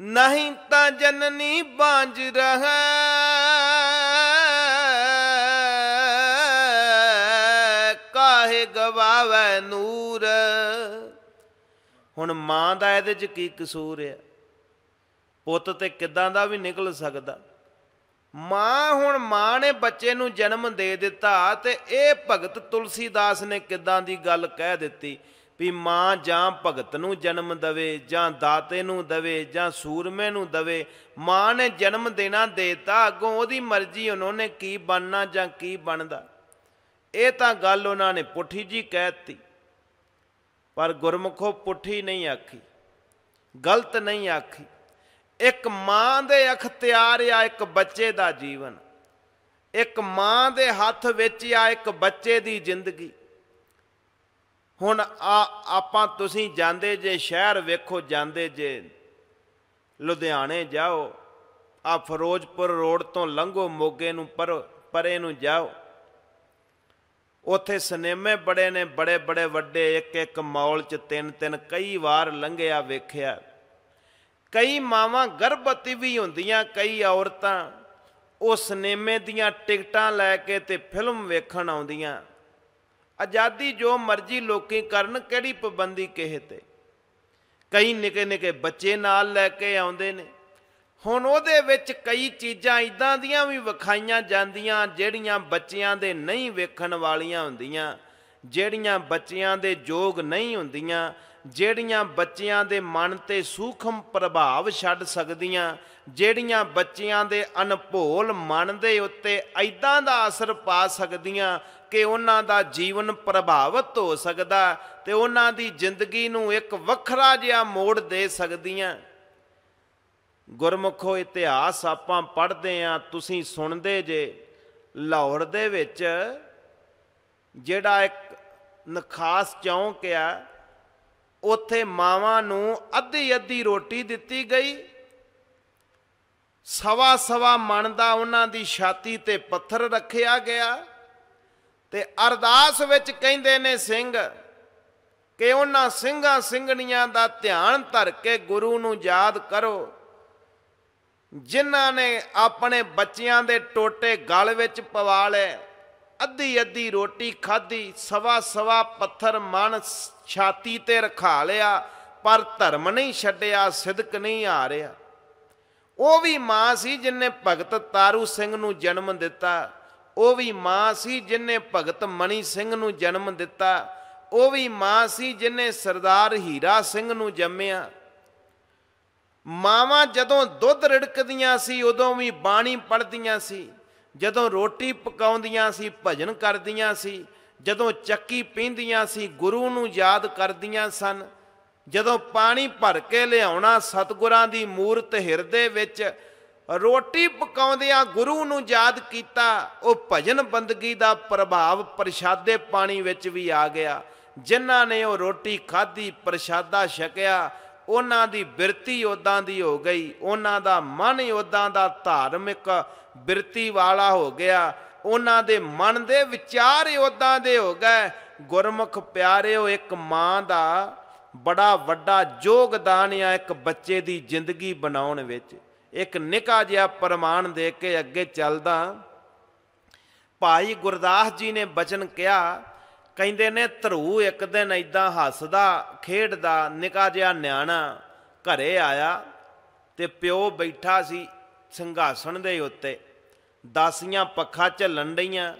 ਨਹੀਂ ਤਾਂ ਜਨਨੀ ਬਾਂਝ ਰਹਾ ਆਵੈ ਨੂਰ ਹੁਣ ਮਾਂ ਦਾ ਇਹਦੇ 'ਚ ਕੀ ਕਸੂਰ ਹੈ ਪੁੱਤ ਤੇ ਕਿੱਦਾਂ ਦਾ ਵੀ ਨਿਕਲ ਸਕਦਾ ਮਾਂ ਹੁਣ ਮਾਂ ਨੇ ਬੱਚੇ ਨੂੰ ਜਨਮ ਦੇ ਦਿੱਤਾ ਤੇ ਇਹ ਭਗਤ ਤੁਲਸੀਦਾਸ ਨੇ ਕਿੱਦਾਂ ਦੀ ਗੱਲ ਕਹਿ ਦਿੱਤੀ ਵੀ ਮਾਂ ਜਾਂ ਭਗਤ ਨੂੰ ਜਨਮ ਦਵੇ ਜਾਂ ਦਾਤੇ ਨੂੰ ਦਵੇ ਜਾਂ ਸੂਰਮੇ ਨੂੰ ਦਵੇ ਮਾਂ ਨੇ ਜਨਮ ਦੇਣਾ ਦੇਤਾ ਅਗੋਂ ਉਹਦੀ ਮਰਜ਼ੀ ਉਹਨਾਂ ਨੇ ਕੀ ਬਣਨਾ ਜਾਂ ਕੀ ਬਣਦਾ ਇਹ ਤਾਂ ਗੱਲ ਉਹਨਾਂ ਨੇ ਪੁੱਠੀ ਜੀ ਕਹਿਤੀ ਪਰ ਗੁਰਮਖੋ ਪੁੱਠੀ ਨਹੀਂ ਆਖੀ ਗਲਤ ਨਹੀਂ ਆਖੀ ਇੱਕ ਮਾਂ ਦੇ ਅਖਤਿਆਰ ਆ ਇੱਕ ਬੱਚੇ ਦਾ ਜੀਵਨ ਇੱਕ ਮਾਂ ਦੇ ਹੱਥ ਵਿੱਚ ਆ ਇੱਕ ਬੱਚੇ ਦੀ ਜ਼ਿੰਦਗੀ ਹੁਣ ਆ ਆਪਾਂ ਤੁਸੀਂ ਜਾਂਦੇ ਜੇ ਸ਼ਹਿਰ ਵੇਖੋ ਜਾਂਦੇ ਜੇ ਲੁਧਿਆਣੇ ਜਾਓ ਆ ਫਿਰੋਜ਼ਪੁਰ ਰੋਡ ਤੋਂ ਲੰਘੋ ਮੋਗੇ ਨੂੰ ਪਰ ਪਰੇ ਨੂੰ ਜਾਓ ਉੱਥੇ ਸਿਨੇਮੇ ਬੜੇ ਨੇ ਬੜੇ ਬੜੇ ਵੱਡੇ ਇੱਕ ਇੱਕ ਮੌਲ 'ਚ ਤਿੰਨ ਤਿੰਨ ਕਈ ਵਾਰ ਲੰਘਿਆ ਵੇਖਿਆ ਕਈ ਮਾਵਾਂ ਗਰਭਵਤੀ ਵੀ ਹੁੰਦੀਆਂ ਕਈ ਔਰਤਾਂ ਉਹ ਸਿਨੇਮੇ ਦੀਆਂ ਟਿਕਟਾਂ ਲੈ ਕੇ ਤੇ ਫਿਲਮ ਵੇਖਣ ਆਉਂਦੀਆਂ ਆਜ਼ਾਦੀ ਜੋ ਮਰਜ਼ੀ ਲੋਕੀ ਕਰਨ ਕਿਹੜੀ ਪਾਬੰਦੀ ਕਿਹਤੇ ਤੇ ਕਈ ਨਿੱਕੇ ਨਿੱਕੇ ਬੱਚੇ ਨਾਲ ਲੈ ਕੇ ਆਉਂਦੇ ਨੇ ਹੁਣ ਉਹਦੇ ਵਿੱਚ ਕਈ ਚੀਜ਼ਾਂ ਇਦਾਂ ਦੀਆਂ ਵੀ ਵਿਖਾਈਆਂ ਜਾਂਦੀਆਂ ਜਿਹੜੀਆਂ ਬੱਚਿਆਂ ਦੇ ਨਹੀਂ ਵੇਖਣ ਵਾਲੀਆਂ ਹੁੰਦੀਆਂ ਜਿਹੜੀਆਂ ਬੱਚਿਆਂ ਦੇ ਯੋਗ ਨਹੀਂ ਹੁੰਦੀਆਂ ਜਿਹੜੀਆਂ ਬੱਚਿਆਂ ਦੇ ਮਨ ਤੇ ਸੂਖਮ ਪ੍ਰਭਾਵ ਛੱਡ ਸਕਦੀਆਂ ਜਿਹੜੀਆਂ ਬੱਚਿਆਂ ਦੇ ਅਨਭੋਲ ਮਨ ਦੇ ਉੱਤੇ ਐਦਾਂ ਦਾ ਅਸਰ ਪਾ ਸਕਦੀਆਂ ਕਿ ਉਹਨਾਂ ਦਾ ਜੀਵਨ ਪ੍ਰਭਾਵਿਤ ਹੋ ਸਕਦਾ ਤੇ ਉਹਨਾਂ ਦੀ ਜ਼ਿੰਦਗੀ ਨੂੰ ਇੱਕ ਵੱਖਰਾ ਜਿਹਾ ਮੋੜ ਦੇ ਸਕਦੀਆਂ ਗੁਰਮੁਖੋ ਇਤਿਹਾਸ ਆਪਾਂ ਪੜ੍ਹਦੇ ਆ ਤੁਸੀਂ ਸੁਣਦੇ ਜੇ ਲਾਹੌਰ ਦੇ ਵਿੱਚ ਜਿਹੜਾ ਇੱਕ ਨਖਾਸ ਚੌਂਕ ਆ ਉੱਥੇ ਮਾਵਾਂ ਨੂੰ ਅੱਧੀ ਅੱਧੀ ਰੋਟੀ ਦਿੱਤੀ ਗਈ ਸਵਾ ਸਵਾ ਮਨ ਦਾ ਉਹਨਾਂ ਦੀ ਛਾਤੀ ਤੇ ਪੱਥਰ ਰੱਖਿਆ ਗਿਆ ਤੇ ਅਰਦਾਸ ਵਿੱਚ ਕਹਿੰਦੇ ਨੇ ਸਿੰਘ ਕਿ ਉਹਨਾਂ ਸਿੰਘਾਂ ਸਿੰਘਣੀਆਂ ਦਾ ਧਿਆਨ ਧਰ ਕੇ ਗੁਰੂ ਨੂੰ ਯਾਦ ਕਰੋ ਜਿਨ੍ਹਾਂ ਨੇ ਆਪਣੇ ਬੱਚਿਆਂ ਦੇ ਟੋਟੇ ਗਲ ਵਿੱਚ ਪਵਾ ਲਏ ਅੱਧੀ ਅੱਧੀ ਰੋਟੀ ਖਾਧੀ ਸਵਾ ਸਵਾ ਪੱਥਰ ਮਨ ਛਾਤੀ ਤੇ ਰਖਾ ਲਿਆ ਪਰ ਧਰਮ ਨਹੀਂ ਛੱਡਿਆ ਸਿਦਕ ਨਹੀਂ ਆ ਰਿਹਾ ਉਹ ਵੀ ਮਾਂ ਸੀ ਜਿਨੇ ਭਗਤ ਤਾਰੂ ਸਿੰਘ ਨੂੰ ਜਨਮ ਦਿੱਤਾ ਉਹ ਵੀ ਮਾਂ ਸੀ ਜਿਨੇ ਭਗਤ ਮਣੀ ਸਿੰਘ ਨੂੰ ਜਨਮ ਦਿੱਤਾ ਉਹ ਵੀ ਮਾਂ ਸੀ ਜਿਨੇ ਸਰਦਾਰ ਹੀਰਾ ਸਿੰਘ ਨੂੰ ਜੰਮਿਆ ਮਾਵਾਂ ਜਦੋਂ ਦੁੱਧ ਰਿੜਕਦੀਆਂ ਸੀ ਉਦੋਂ ਵੀ ਬਾਣੀ ਪੜਦੀਆਂ ਸੀ ਜਦੋਂ ਰੋਟੀ ਪਕਾਉਂਦੀਆਂ ਸੀ ਭਜਨ ਕਰਦੀਆਂ ਸੀ ਜਦੋਂ ਚੱਕੀ ਪੀਂਦੀਆਂ ਸੀ ਗੁਰੂ ਨੂੰ ਯਾਦ ਕਰਦੀਆਂ ਸਨ ਜਦੋਂ ਪਾਣੀ ਭਰ ਕੇ ਲਿਆਉਣਾ ਸਤਗੁਰਾਂ ਦੀ ਮੂਰਤ ਹਿਰਦੇ ਵਿੱਚ ਰੋਟੀ ਪਕਾਉਂਦਿਆਂ ਗੁਰੂ ਨੂੰ ਯਾਦ ਕੀਤਾ ਉਹ ਭਜਨ ਬੰਦਗੀ ਦਾ ਪ੍ਰਭਾਵ ਪ੍ਰਸ਼ਾਦੇ ਪਾਣੀ ਵਿੱਚ ਵੀ ਆ ਗਿਆ ਜਿਨ੍ਹਾਂ ਨੇ ਉਹ ਰੋਟੀ ਖਾਧੀ ਪ੍ਰਸ਼ਾਦਾ ਛਕਿਆ ਉਹਨਾਂ ਦੀ ਬਿਰਤੀ ਉਦਾਂ ਦੀ ਹੋ ਗਈ ਉਹਨਾਂ ਦਾ ਮਨ ਉਦਾਂ ਦਾ ਧਾਰਮਿਕ ਬਿਰਤੀ ਵਾਲਾ ਹੋ ਗਿਆ ਉਹਨਾਂ ਦੇ ਮਨ ਦੇ ਵਿਚਾਰ ਉਦਾਂ ਦੇ ਹੋ ਗਏ ਗੁਰਮੁਖ ਪਿਆਰਿਓ ਇੱਕ ਮਾਂ ਦਾ ਬੜਾ ਵੱਡਾ ਯੋਗਦਾਨ ਆ ਇੱਕ ਬੱਚੇ ਦੀ ਜ਼ਿੰਦਗੀ ਬਣਾਉਣ ਵਿੱਚ ਇੱਕ ਨਿਕਾ ਜਿਹਾ ਪ੍ਰਮਾਣ ਦੇ ਕੇ ਅੱਗੇ ਚੱਲਦਾ ਭਾਈ ਗੁਰਦਾਸ ਜੀ ਨੇ ਬਚਨ ਕਿਹਾ ਕਹਿੰਦੇ ਨੇ ਧਰੂ ਇੱਕ ਦਿਨ ਇਦਾਂ ਹੱਸਦਾ ਖੇਡਦਾ ਨਿਕਾ ਜਿਹਾ ਨਿਆਣਾ ਘਰੇ ਆਇਆ ਤੇ ਪਿਓ ਬੈਠਾ ਸੀ ਸਿੰਘਾਸਣ ਦੇ ਉੱਤੇ ਦਾਸੀਆਂ ਪੱਖਾ ਝੱਲਣ ਡਈਆਂ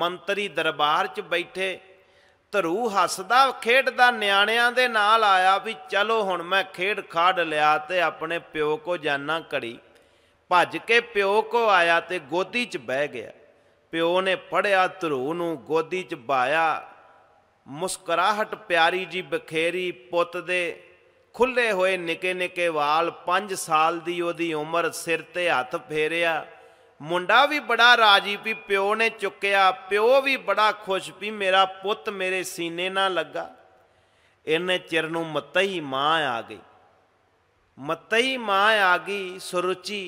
ਮੰਤਰੀ ਦਰਬਾਰ 'ਚ ਬੈਠੇ ਧਰੂ ਹੱਸਦਾ ਖੇਡਦਾ ਨਿਆਣਿਆਂ ਦੇ ਨਾਲ ਆਇਆ ਵੀ ਚਲੋ ਹੁਣ ਮੈਂ ਖੇਡ ਖਾੜ ਲਿਆ ਤੇ ਆਪਣੇ ਪਿਓ ਕੋ ਜਾਨਾ ਘੜੀ ਭੱਜ ਕੇ ਪਿਓ ਕੋ ਆਇਆ ਤੇ ਗੋਦੀ 'ਚ ਬਹਿ ਗਿਆ ਪਿਓ ਨੇ ਫੜਿਆ ਧਰੂ ਨੂੰ ਗੋਦੀ 'ਚ ਬਾਇਆ ਮੁਸਕਰਾਹਟ ਪਿਆਰੀ ਜੀ ਬਖੇਰੀ ਪੁੱਤ ਦੇ ਖੁੱਲੇ ਹੋਏ ਨਿੱਕੇ ਨਿੱਕੇ ਵਾਲ 5 ਸਾਲ ਦੀ ਉਹਦੀ ਉਮਰ ਸਿਰ ਤੇ ਹੱਥ ਫੇਰਿਆ ਮੁੰਡਾ ਵੀ ਬੜਾ ਰਾਜੀ ਵੀ ਪਿਓ ਨੇ ਚੁੱਕਿਆ ਪਿਓ ਵੀ ਬੜਾ ਖੁਸ਼ ਵੀ ਮੇਰਾ ਪੁੱਤ ਮੇਰੇ ਸੀਨੇ ਨਾਲ ਲੱਗਾ ਇਹਨੇ ਚਿਰ ਨੂੰ ਮਤਈ ਮਾਂ ਆ ਗਈ ਮਤਈ ਮਾਂ ਆ ਗਈ ਸੁਰੁਚੀ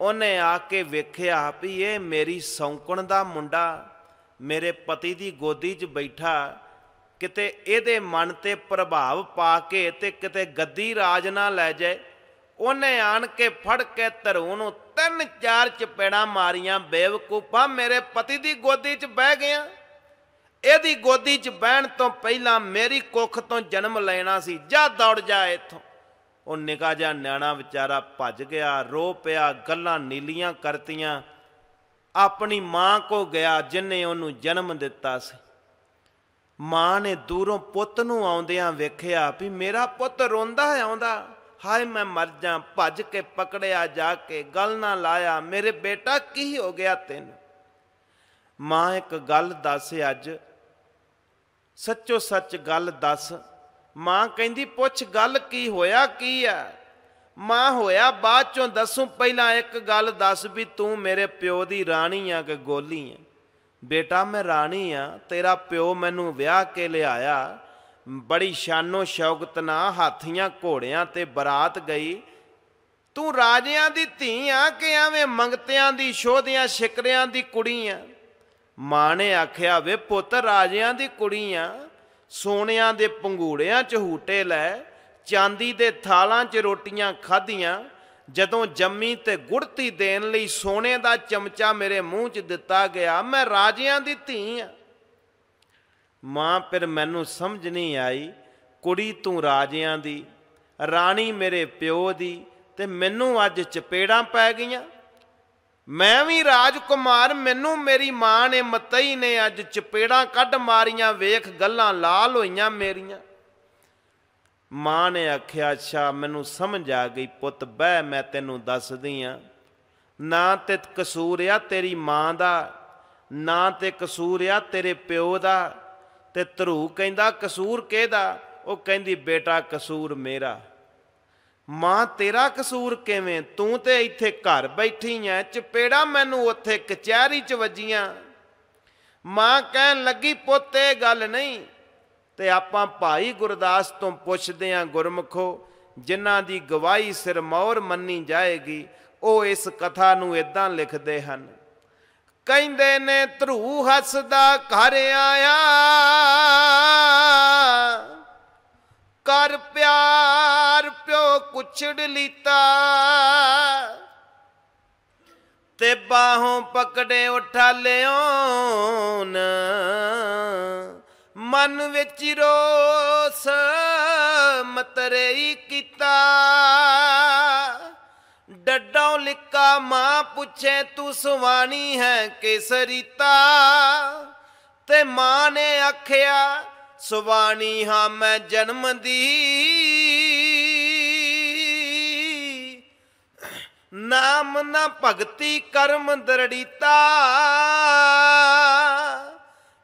ਉਹਨੇ ਆ ਕੇ ਵੇਖਿਆ ਵੀ ਇਹ ਮੇਰੀ ਸੌਂਕਣ ਦਾ ਮੁੰਡਾ ਮੇਰੇ ਪਤੀ ਦੀ ਗੋਦੀ 'ਚ ਬੈਠਾ ਕਿਤੇ ਇਹਦੇ ਮਨ ਤੇ ਪ੍ਰਭਾਵ ਪਾ ਕੇ ਤੇ ਕਿਤੇ ਗੱਦੀ ਰਾਜ ਨਾ ਲੈ ਜਾਏ ਉਹਨੇ ਆਣ ਕੇ ਫੜ ਕੇ ਧਰੂ ਨੂੰ ਤਿੰਨ ਚਾਰ ਚਪੇੜਾਂ ਮਾਰੀਆਂ ਬੇਵਕੂਫਾ ਮੇਰੇ ਪਤੀ ਦੀ ਗੋਦੀ 'ਚ ਬਹਿ ਗਿਆ ਇਹਦੀ ਗੋਦੀ 'ਚ ਬਹਿਣ ਤੋਂ ਪਹਿਲਾਂ ਮੇਰੀ ਕੁੱਖ ਤੋਂ ਜਨਮ ਲੈਣਾ ਸੀ ਜਾ ਦੌੜ ਜਾ ਇੱਥੋਂ ਉਹ ਨਿਕਾ ਜਾ ਨਿਆਣਾ ਵਿਚਾਰਾ ਭੱਜ ਗਿਆ ਰੋ ਪਿਆ ਗੱਲਾਂ ਨੀਲੀਆਂ ਕਰਤੀਆਂ ਆਪਣੀ ਮਾਂ ਕੋ ਗਿਆ ਜਿਨੇ ਉਹਨੂੰ ਜਨਮ ਦਿੱਤਾ ਸੀ ਮਾਂ ਨੇ ਦੂਰੋਂ ਪੁੱਤ ਨੂੰ ਆਉਂਦਿਆਂ ਵੇਖਿਆ ਵੀ ਮੇਰਾ ਪੁੱਤ ਰੋਂਦਾ ਆਉਂਦਾ ਹਾਏ ਮੈਂ ਮਰ ਜਾ ਭੱਜ ਕੇ ਪਕੜਿਆ ਜਾ ਕੇ ਗੱਲ ਨਾ ਲਾਇਆ ਮੇਰੇ ਬੇਟਾ ਕੀ ਹੋ ਗਿਆ ਤੈਨੂੰ ਮਾਂ ਇੱਕ ਗੱਲ ਦੱਸ ਅੱਜ ਸੱਚੋ ਸੱਚ ਗੱਲ ਦੱਸ ਮਾਂ ਕਹਿੰਦੀ ਪੁੱਛ ਗੱਲ ਕੀ ਹੋਇਆ ਕੀ ਆ ਮਾਂ ਹੋਇਆ ਬਾਅਦ ਚੋਂ ਦੱਸੂ ਪਹਿਲਾਂ ਇੱਕ ਗੱਲ ਦੱਸ ਵੀ ਤੂੰ ਮੇਰੇ ਪਿਓ ਦੀ ਰਾਣੀ ਆ ਕਿ ਗੋਲੀ ਆ ਬੇਟਾ ਮੈਂ ਰਾਣੀ ਆ ਤੇਰਾ ਪਿਓ ਮੈਨੂੰ ਵਿਆਹ ਕੇ ਲਿਆਇਆ ਬੜੀ ਸ਼ਾਨੋ ਸ਼ੌਕਤ ਨਾਲ ਹਾਥੀਆਂ ਘੋੜਿਆਂ ਤੇ ਬਰਾਤ ਗਈ ਤੂੰ ਰਾਜਿਆਂ ਦੀ ਧੀ ਆ ਕਿ ਐਵੇਂ ਮੰਗਤਿਆਂ ਦੀ ਸ਼ੋਧਿਆਂ ਸ਼ਿਕਰਿਆਂ ਦੀ ਕੁੜੀ ਆ ਮਾਂ ਨੇ ਆਖਿਆ ਵੇ ਪੁੱਤ ਰਾਜਿਆਂ ਦੀ ਕੁੜੀ ਆ ਸੋਨਿਆਂ ਦੇ ਪੰਗੂੜਿਆਂ ਚ ਹੂਟੇ ਲੈ ਚਾਂਦੀ ਦੇ ਥਾਲਾਂ 'ਚ ਰੋਟੀਆਂ ਖਾਧੀਆਂ ਜਦੋਂ ਜੰਮੀ ਤੇ ਗੁੜਤੀ ਦੇਣ ਲਈ ਸੋਨੇ ਦਾ ਚਮਚਾ ਮੇਰੇ ਮੂੰਹ 'ਚ ਦਿੱਤਾ ਗਿਆ ਮੈਂ ਰਾਜਿਆਂ ਦੀ ਧੀ ਆ ਮਾਂ ਫਿਰ ਮੈਨੂੰ ਸਮਝ ਨਹੀਂ ਆਈ ਕੁੜੀ ਤੂੰ ਰਾਜਿਆਂ ਦੀ ਰਾਣੀ ਮੇਰੇ ਪਿਓ ਦੀ ਤੇ ਮੈਨੂੰ ਅੱਜ ਚਪੇੜਾਂ ਪੈ ਗਈਆਂ ਮੈਂ ਵੀ ਰਾਜਕੁਮਾਰ ਮੈਨੂੰ ਮੇਰੀ ਮਾਂ ਨੇ ਮਤਈ ਨੇ ਅੱਜ ਚਪੇੜਾਂ ਕੱਢ ਮਾਰੀਆਂ ਵੇਖ ਗੱਲਾਂ ਲਾਲ ਹੋਈਆਂ ਮੇਰੀਆਂ ਮਾਂ ਨੇ ਆਖਿਆ ਅੱਛਾ ਮੈਨੂੰ ਸਮਝ ਆ ਗਈ ਪੁੱਤ ਬਹਿ ਮੈਂ ਤੈਨੂੰ ਦੱਸਦੀ ਆ ਨਾ ਤੇ ਕਸੂਰ ਆ ਤੇਰੀ ਮਾਂ ਦਾ ਨਾ ਤੇ ਕਸੂਰ ਆ ਤੇਰੇ ਪਿਓ ਦਾ ਤੇ ਧਰੂ ਕਹਿੰਦਾ ਕਸੂਰ ਕਿਹਦਾ ਉਹ ਕਹਿੰਦੀ ਬੇਟਾ ਕਸੂਰ ਮੇਰਾ ਮਾਂ ਤੇਰਾ ਕਸੂਰ ਕਿਵੇਂ ਤੂੰ ਤੇ ਇੱਥੇ ਘਰ ਬੈਠੀ ਐ ਚਪੇੜਾ ਮੈਨੂੰ ਉੱਥੇ ਕਚਹਿਰੀ 'ਚ ਵੱਜੀਆਂ ਮਾਂ ਕਹਿਣ ਲੱਗੀ ਪੁੱਤ ਇਹ ਗੱਲ ਨਹੀਂ ਤੇ ਆਪਾਂ ਭਾਈ ਗੁਰਦਾਸ ਤੋਂ ਪੁੱਛਦੇ ਆਂ ਗੁਰਮਖੋ ਜਿਨ੍ਹਾਂ ਦੀ ਗਵਾਹੀ ਸਿਰਮੌਰ ਮੰਨੀ ਜਾਏਗੀ ਉਹ ਇਸ ਕਥਾ ਨੂੰ ਇਦਾਂ ਲਿਖਦੇ ਹਨ ਕਹਿੰਦੇ ਨੇ ਧਰੂ ਹੱਸਦਾ ਘਰ ਆਇਆ ਕਰ ਪਿਆਰ ਪਿਓ ਕੁਛੜ ਲੀਤਾ ਤੇ ਬਾਹੋਂ ਪਕੜੇ ਉਠਾ ਨਾ ਮਨ ਵਿੱਚ ਰੋਸ ਮਤਰੇਈ ਕੀਤਾ ਡੱਡੋਂ ਲਿਕਾ ਮਾਂ ਪੁੱਛੇ ਤੂੰ ਸੁਵਾਣੀ ਹੈ ਕੇਸਰੀਤਾ ਤੇ ਮਾਂ ਨੇ ਆਖਿਆ ਸੁਵਾਣੀ ਹਾਂ ਮੈਂ ਜਨਮ ਦੀ ਨਾਮ ਨਾ ਭਗਤੀ ਕਰਮ ਦਰੜੀਤਾ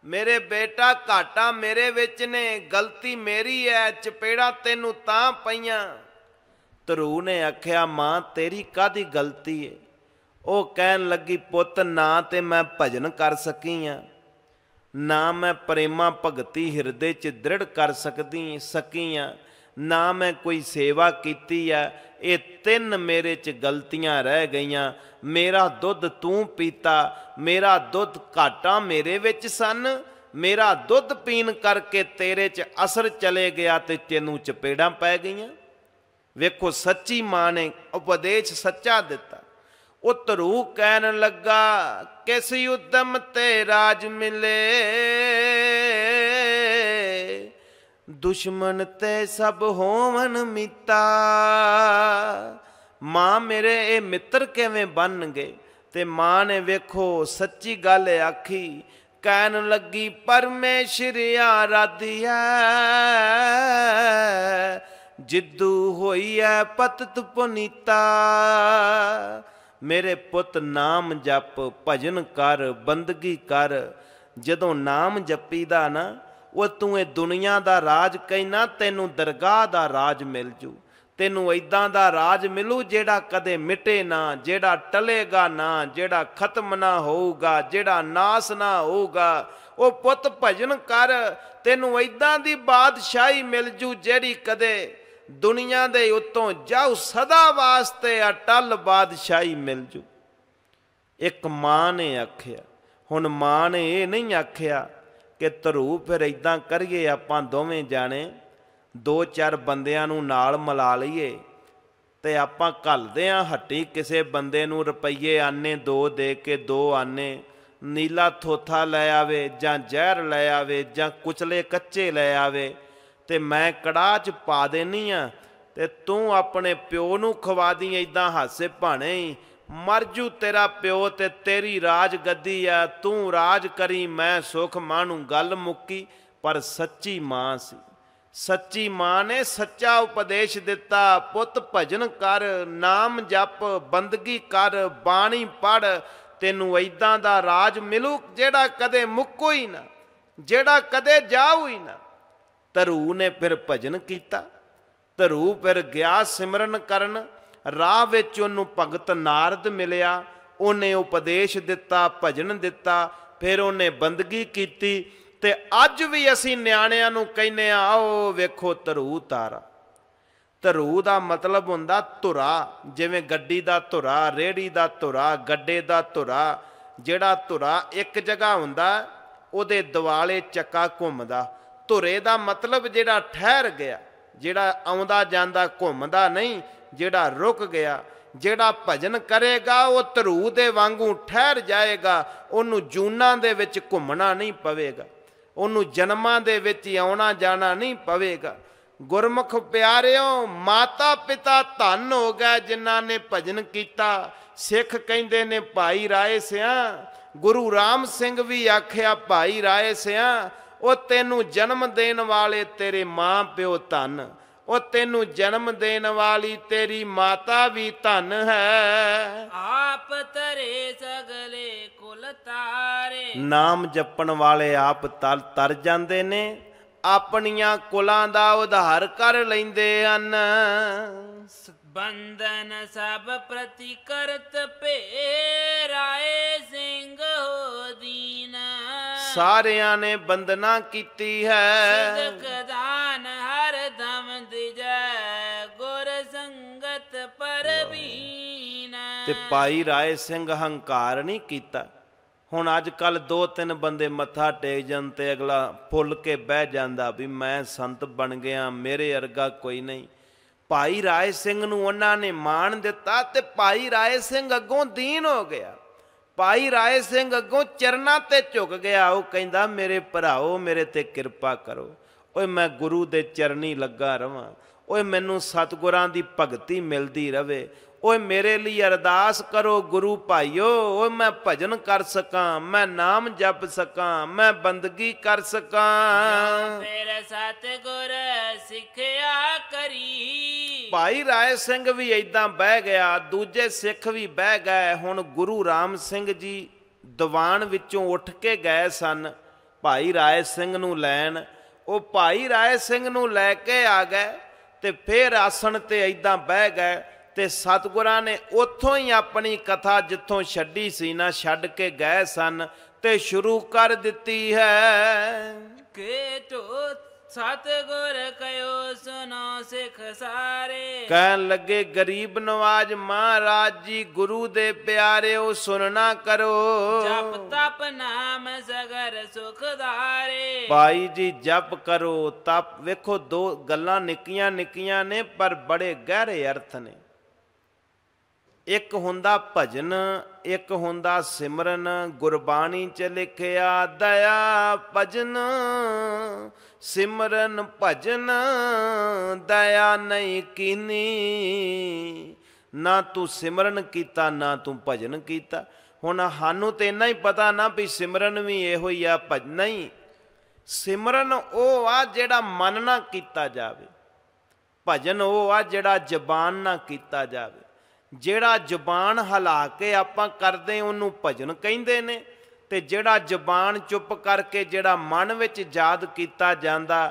ਮੇਰੇ ਬੇਟਾ ਘਾਟਾ ਮੇਰੇ ਵਿੱਚ ਨੇ ਗਲਤੀ ਮੇਰੀ ਐ ਚਪੇੜਾ ਤੈਨੂੰ ਤਾਂ ਪਈਆਂ ਧਰੂ ਨੇ ਆਖਿਆ ਮਾਂ ਤੇਰੀ ਕਾਦੀ ਗਲਤੀ ਏ ਉਹ ਕਹਿਣ ਲੱਗੀ ਪੁੱਤ ਨਾ ਤੇ ਮੈਂ ਭਜਨ ਕਰ ਸਕੀ ਆ ਨਾ ਮੈਂ ਪ੍ਰੇਮਾ ਭਗਤੀ ਹਿਰਦੇ 'ਚ ਦ੍ਰਿੜ ਕਰ ਸਕਦੀ ਸਕੀ ਆ ਨਾ ਮੈਂ ਕੋਈ ਸੇਵਾ ਕੀਤੀ ਆ ਇਹ ਤਿੰਨ ਮੇਰੇ 'ਚ ਗਲਤੀਆਂ ਰਹਿ ਗਈਆਂ ਮੇਰਾ ਦੁੱਧ ਤੂੰ ਪੀਤਾ ਮੇਰਾ ਦੁੱਧ ਘਾਟਾ ਮੇਰੇ ਵਿੱਚ ਸਨ ਮੇਰਾ ਦੁੱਧ ਪੀਣ ਕਰਕੇ ਤੇਰੇ 'ਚ ਅਸਰ ਚਲੇ ਗਿਆ ਤੇ ਤੈਨੂੰ ਚਪੇੜਾਂ ਪੈ ਗਈਆਂ ਵੇਖੋ ਸੱਚੀ ਮਾਂ ਨੇ ਉਪਦੇਸ਼ ਸੱਚਾ ਦਿੱਤਾ ਉਤਰੂ ਕਹਿਣ ਲੱਗਾ ਕਿਸ ਉਦਮ ਤੇ ਰਾਜ ਮਿਲੇ ਦੁਸ਼ਮਨ ਤੇ ਸਭ ਹੋਵਨ ਮਿੱਤਾ ਮਾਂ ਮੇਰੇ ਇਹ ਮਿੱਤਰ ਕਿਵੇਂ ਗਏ ਤੇ ਮਾਂ ਨੇ ਵੇਖੋ ਸੱਚੀ ਗੱਲ ਆਖੀ ਕਹਿਣ ਲੱਗੀ ਪਰਮੇਸ਼ਰ ਆਰਾਧਿਆ ਜਿੱਦੂ ਹੋਈ ਐ ਪਤਤ ਪੁਨੀਤਾ ਮੇਰੇ ਪੁੱਤ ਨਾਮ ਜਪ ਭਜਨ ਕਰ ਬੰਦਗੀ ਕਰ ਜਦੋਂ ਨਾਮ ਜਪੀਦਾ ਨਾ ਉਹ ਤੂੰ ਇਹ ਦੁਨੀਆ ਦਾ ਰਾਜ ਕਹਿਣਾ ਤੈਨੂੰ ਦਰਗਾਹ ਦਾ ਰਾਜ ਮਿਲ ਜੂ ਤੈਨੂੰ ਐਦਾਂ ਦਾ ਰਾਜ ਮਿਲੂ ਜਿਹੜਾ ਕਦੇ ਮਿਟੇ ਨਾ ਜਿਹੜਾ ਟਲੇਗਾ ਨਾ ਜਿਹੜਾ ਖਤਮ ਨਾ ਹੋਊਗਾ ਜਿਹੜਾ ਨਾਸ ਨਾ ਹੋਊਗਾ ਉਹ ਪੁੱਤ ਭਜਨ ਕਰ ਤੈਨੂੰ ਐਦਾਂ ਦੀ ਬਾਦਸ਼ਾਹੀ ਮਿਲ ਜੂ ਜਿਹੜੀ ਕਦੇ ਦੁਨੀਆ ਦੇ ਉੱਤੋਂ ਜਾਉ ਸਦਾ ਵਾਸਤੇ ਅਟਲ ਬਾਦਸ਼ਾਹੀ ਮਿਲ ਜੂ ਇੱਕ ਮਾਂ ਨੇ ਆਖਿਆ ਹੁਣ ਮਾਂ ਨੇ ਇਹ ਨਹੀਂ ਆਖਿਆ ਕਿ ਧਰੂ ਫਿਰ ਇਦਾਂ ਕਰੀਏ ਆਪਾਂ ਦੋਵੇਂ ਜਾਣੇ ਦੋ ਚਾਰ ਬੰਦਿਆਂ ਨੂੰ ਨਾਲ ਮਿਲਾ ਲਈਏ ਤੇ ਆਪਾਂ ਘੱਲਦੇ ਆ ਹੱਟੀ ਕਿਸੇ ਬੰਦੇ ਨੂੰ ਰੁਪਈਏ ਆਨੇ ਦੋ ਦੇ ਕੇ ਦੋ ਆਨੇ ਨੀਲਾ ਥੋਥਾ ਲੈ ਆਵੇ ਜਾਂ ਜ਼ਹਿਰ ਲੈ ਆਵੇ ਜਾਂ ਕੁਚਲੇ ਕੱਚੇ ਲੈ ਆਵੇ ਤੇ ਮੈਂ ਕੜਾਹ 'ਚ ਪਾ ਦੇਨੀ ਆ ਤੇ ਤੂੰ ਆਪਣੇ ਪਿਓ ਨੂੰ ਖਵਾ ਦੀ ਐਦਾਂ ਹਾਸੇ ਭਾਣੇ ਹੀ ਮਰਜੂ ਤੇਰਾ ਪਿਓ ਤੇ ਤੇਰੀ ਰਾਜ ਗੱਦੀ ਆ ਤੂੰ ਰਾਜ ਕਰੀ ਮੈਂ ਸੁਖ ਮਾਣੂ ਗੱਲ ਮੁੱਕੀ ਪਰ ਸੱਚੀ ਮਾਂ ਸੀ ਸੱਚੀ ਮਾਂ ਨੇ ਸੱਚਾ ਉਪਦੇਸ਼ ਦਿੱਤਾ ਪੁੱਤ ਭਜਨ ਕਰ ਨਾਮ ਜਪ ਬੰਦਗੀ ਕਰ ਬਾਣੀ ਪੜ ਤੈਨੂੰ ਐਦਾਂ ਦਾ ਰਾਜ ਮਿਲੂ ਜਿਹੜਾ ਕਦੇ ਮੁੱਕੋ ਹੀ ਨਾ ਜਿਹੜਾ ਕਦੇ ਜਾਊ ਹੀ ਨਾ ਧਰੂ ਨੇ ਫਿਰ ਭਜਨ ਕੀਤਾ ਧਰੂ ਫਿਰ ਗਿਆ ਸਿਮਰਨ ਕਰਨ ਰਾਹ ਵਿੱਚ ਉਹਨੂੰ ਭਗਤ ਨਾਰਦ ਮਿਲਿਆ ਉਹਨੇ ਉਪਦੇਸ਼ ਦਿੱਤਾ ਭਜਨ ਦਿੱਤਾ ਫਿਰ ਉਹਨੇ ਬੰਦਗੀ ਕੀਤੀ ਤੇ ਅੱਜ ਵੀ ਅਸੀਂ ਨਿਆਣਿਆਂ ਨੂੰ ਕਹਿੰਨੇ ਆ ਆਓ ਵੇਖੋ ਧਰੂ ਤਾਰਾ ਧਰੂ ਦਾ ਮਤਲਬ ਹੁੰਦਾ ਧੁਰਾ ਜਿਵੇਂ ਗੱਡੀ ਦਾ ਧੁਰਾ ਰੇੜੀ ਦਾ ਧੁਰਾ ਗੱਡੇ ਦਾ ਧੁਰਾ ਜਿਹੜਾ ਧੁਰਾ ਇੱਕ ਜਗ੍ਹਾ ਹੁੰਦਾ ਉਹਦੇ ਦਿਵਾਲੇ ਚੱਕਾ ਘੁੰਮਦਾ ਧੁਰੇ ਦਾ ਮਤਲਬ ਜਿਹੜਾ ਠਹਿਰ ਗਿਆ ਜਿਹੜਾ ਆਉਂਦਾ ਜਾਂਦਾ ਘੁੰਮਦਾ ਨਹੀਂ ਜਿਹੜਾ ਰੁਕ ਗਿਆ ਜਿਹੜਾ ਭਜਨ ਕਰੇਗਾ ਉਹ ਧਰੂ ਦੇ ਵਾਂਗੂ ਠਹਿਰ ਜਾਏਗਾ ਉਹਨੂੰ ਜੂਨਾਂ ਦੇ ਵਿੱਚ ਘੁੰਮਣਾ ਨਹੀਂ ਪਵੇਗਾ ਉਹਨੂੰ ਜਨਮਾਂ ਦੇ ਵਿੱਚ ਆਉਣਾ ਜਾਣਾ ਨਹੀਂ ਪਵੇਗਾ ਗੁਰਮੁਖ ਪਿਆਰਿਓ ਮਾਤਾ ਪਿਤਾ ਧੰਨ ਹੋ ਗਏ ਜਿਨ੍ਹਾਂ ਨੇ ਭਜਨ ਕੀਤਾ ਸਿੱਖ ਕਹਿੰਦੇ ਨੇ ਭਾਈ ਰਾਏ ਸਿਆ ਗੁਰੂ ਰਾਮ ਸਿੰਘ ਵੀ ਆਖਿਆ ਭਾਈ ਰਾਏ ਸਿਆ ਉਹ ਤੈਨੂੰ ਜਨਮ ਦੇਣ ਵਾਲੇ ਤੇਰੇ ਮਾਂ ਪਿਓ ਧੰਨ ਉਹ ਤੈਨੂੰ ਜਨਮ ਦੇਣ ਵਾਲੀ ਤੇਰੀ ਮਾਤਾ ਵੀ ਧਨ ਹੈ ਆਪ ਤਰੇ ਸਗਲੇ ਕੁਲ ਤਾਰੇ ਨਾਮ ਜਪਣ ਵਾਲੇ ਆਪ ਤਲ ਤਰ ਜਾਂਦੇ ਨੇ ਆਪਣੀਆਂ ਕੁਲਾਂ ਦਾ ਉਧਾਰ ਕਰ ਲੈਂਦੇ ਹਨ ਬੰਦਨ ਸਭ ਪ੍ਰਤੀ ਕਰਤ ਰਾਏ ਸਿੰਘ ਹੋ ਦੀਨ ਸਾਰਿਆਂ ਨੇ ਬੰਦਨਾ ਕੀਤੀ ਹੈ ਸਿਦਕ ਦਾਨ ਹਰ ਦਮ ਦਿਜੈ ਗੁਰ ਸੰਗਤ ਪਰਬੀਨ ਤੇ ਪਾਈ ਰਾਏ ਸਿੰਘ ਹੰਕਾਰ ਨਹੀਂ ਕੀਤਾ ਹੁਣ ਅੱਜ ਕੱਲ ਦੋ ਤਿੰਨ ਬੰਦੇ ਮੱਥਾ ਟੇਕ ਜਨ ਤੇ ਅਗਲਾ ਫੁੱਲ ਕੇ ਬਹਿ ਜਾਂਦਾ ਵੀ ਮੈਂ ਸੰਤ ਬਣ ਗਿਆ ਮੇਰੇ ਅਰਗਾ ਕੋਈ ਨਹੀਂ ਭਾਈ ਰਾਏ ਸਿੰਘ ਨੂੰ ਉਹਨਾਂ ਨੇ ਮਾਣ ਦਿੱਤਾ ਤੇ ਭਾਈ ਰਾਏ ਸਿੰਘ ਅੱਗੋਂ ਦੀਨ ਹੋ ਗਿਆ ਭਾਈ ਰਾਏ ਸਿੰਘ ਅੱਗੋਂ ਚਰਨਾਂ ਤੇ ਝੁਕ ਗਿਆ ਉਹ ਕਹਿੰਦਾ ਮੇਰੇ ਭਰਾਓ ਮੇਰੇ ਤੇ ਕਿਰਪਾ ਕਰੋ ਓਏ ਮੈਂ ਗੁਰੂ ਦੇ ਚਰਨੀ ਲੱਗਾ ਰਵਾਂ ਓਏ ਮੈਨੂੰ ਸਤਗੁਰਾਂ ਦੀ ਭਗਤੀ ਮਿਲਦੀ ਰਵੇ ਓਏ ਮੇਰੇ ਲਈ ਅਰਦਾਸ ਕਰੋ ਗੁਰੂ ਭਾਈਓ ਓਏ ਮੈਂ ਭਜਨ ਕਰ ਸਕਾਂ ਮੈਂ ਨਾਮ ਜਪ ਸਕਾਂ ਮੈਂ ਬੰਦਗੀ ਕਰ ਸਕਾਂ ਮੇਰੇ ਸਤ ਗੁਰ ਸਿੱਖਿਆ ਕਰੀ ਭਾਈ ਰਾਏ ਸਿੰਘ ਵੀ ਇਦਾਂ ਬਹਿ ਗਿਆ ਦੂਜੇ ਸਿੱਖ ਵੀ ਬਹਿ ਗਏ ਹੁਣ ਗੁਰੂ ਰਾਮ ਸਿੰਘ ਜੀ ਦੀਵਾਨ ਵਿੱਚੋਂ ਉੱਠ ਕੇ ਗਏ ਸਨ ਭਾਈ ਰਾਏ ਸਿੰਘ ਨੂੰ ਲੈਣ ਉਹ ਭਾਈ ਰਾਏ ਸਿੰਘ ਨੂੰ ਲੈ ਕੇ ਆ ਗਏ ਤੇ ਫੇਰ ਆਸਣ ਤੇ ਇਦਾਂ ਬਹਿ ਗਏ ਤੇ ਸਤਗੁਰਾਂ ਨੇ ਉੱਥੋਂ ਹੀ ਆਪਣੀ ਕਥਾ ਜਿੱਥੋਂ ਛੱਡੀ ਸੀ ਨਾ ਛੱਡ ਕੇ ਗਏ ਸਨ ਤੇ ਸ਼ੁਰੂ ਕਰ ਦਿੱਤੀ ਹੈ ਕੇ ਟੋ ਸਤਗੁਰ ਕਯੋ ਸੁਨਾ ਸਿਖ ਸਾਰੇ ਕਹਿਣ ਲੱਗੇ ਗਰੀਬ ਨਵਾਜ ਮਹਾਰਾਜ ਜੀ ਗੁਰੂ ਦੇ ਉਹ ਸੁਨਣਾ ਕਰੋ ਜਪ ਤਪ ਨਾਮ ਸਗਰ ਸੁਖਦਾਰੇ ਭਾਈ ਜੀ ਜਪ ਕਰੋ ਤਪ ਵੇਖੋ ਦੋ ਗੱਲਾਂ ਨਿੱਕੀਆਂ ਨਿੱਕੀਆਂ ਨੇ ਪਰ ਬੜੇ ਗਹਿਰੇ ਅਰਥ ਨੇ ਇੱਕ ਹੁੰਦਾ ਭਜਨ ਇੱਕ ਹੁੰਦਾ ਸਿਮਰਨ ਗੁਰਬਾਣੀ ਚ ਲਿਖਿਆ ਦਇਆ ਭਜਨ ਸਿਮਰਨ ਭਜਨ ਦਇਆ ਨਹੀਂ ਕੀਨੀ ਨਾ ਤੂੰ ਸਿਮਰਨ ਕੀਤਾ ਨਾ ਤੂੰ ਭਜਨ ਕੀਤਾ ਹੁਣ ਸਾਨੂੰ ਤੇ ਇੰਨਾ ਹੀ ਪਤਾ ਨਾ ਵੀ ਸਿਮਰਨ ਵੀ ਇਹੋ ਹੀ ਆ ਭਜਨ ਨਹੀਂ ਸਿਮਰਨ ਉਹ ਆ ਜਿਹੜਾ ਮਨ ਨਾਲ ਕੀਤਾ ਜਾਵੇ ਭਜਨ ਉਹ ਆ ਜਿਹੜਾ ਜ਼ਬਾਨ ਨਾਲ ਕੀਤਾ ਜਾਵੇ ਜਿਹੜਾ ਜ਼ੁਬਾਨ ਹਲਾ ਕੇ ਆਪਾਂ ਕਰਦੇ ਉਹਨੂੰ ਭਜਨ ਕਹਿੰਦੇ ਨੇ ਤੇ ਜਿਹੜਾ ਜ਼ੁਬਾਨ ਚੁੱਪ ਕਰਕੇ ਜਿਹੜਾ ਮਨ ਵਿੱਚ ਯਾਦ ਕੀਤਾ ਜਾਂਦਾ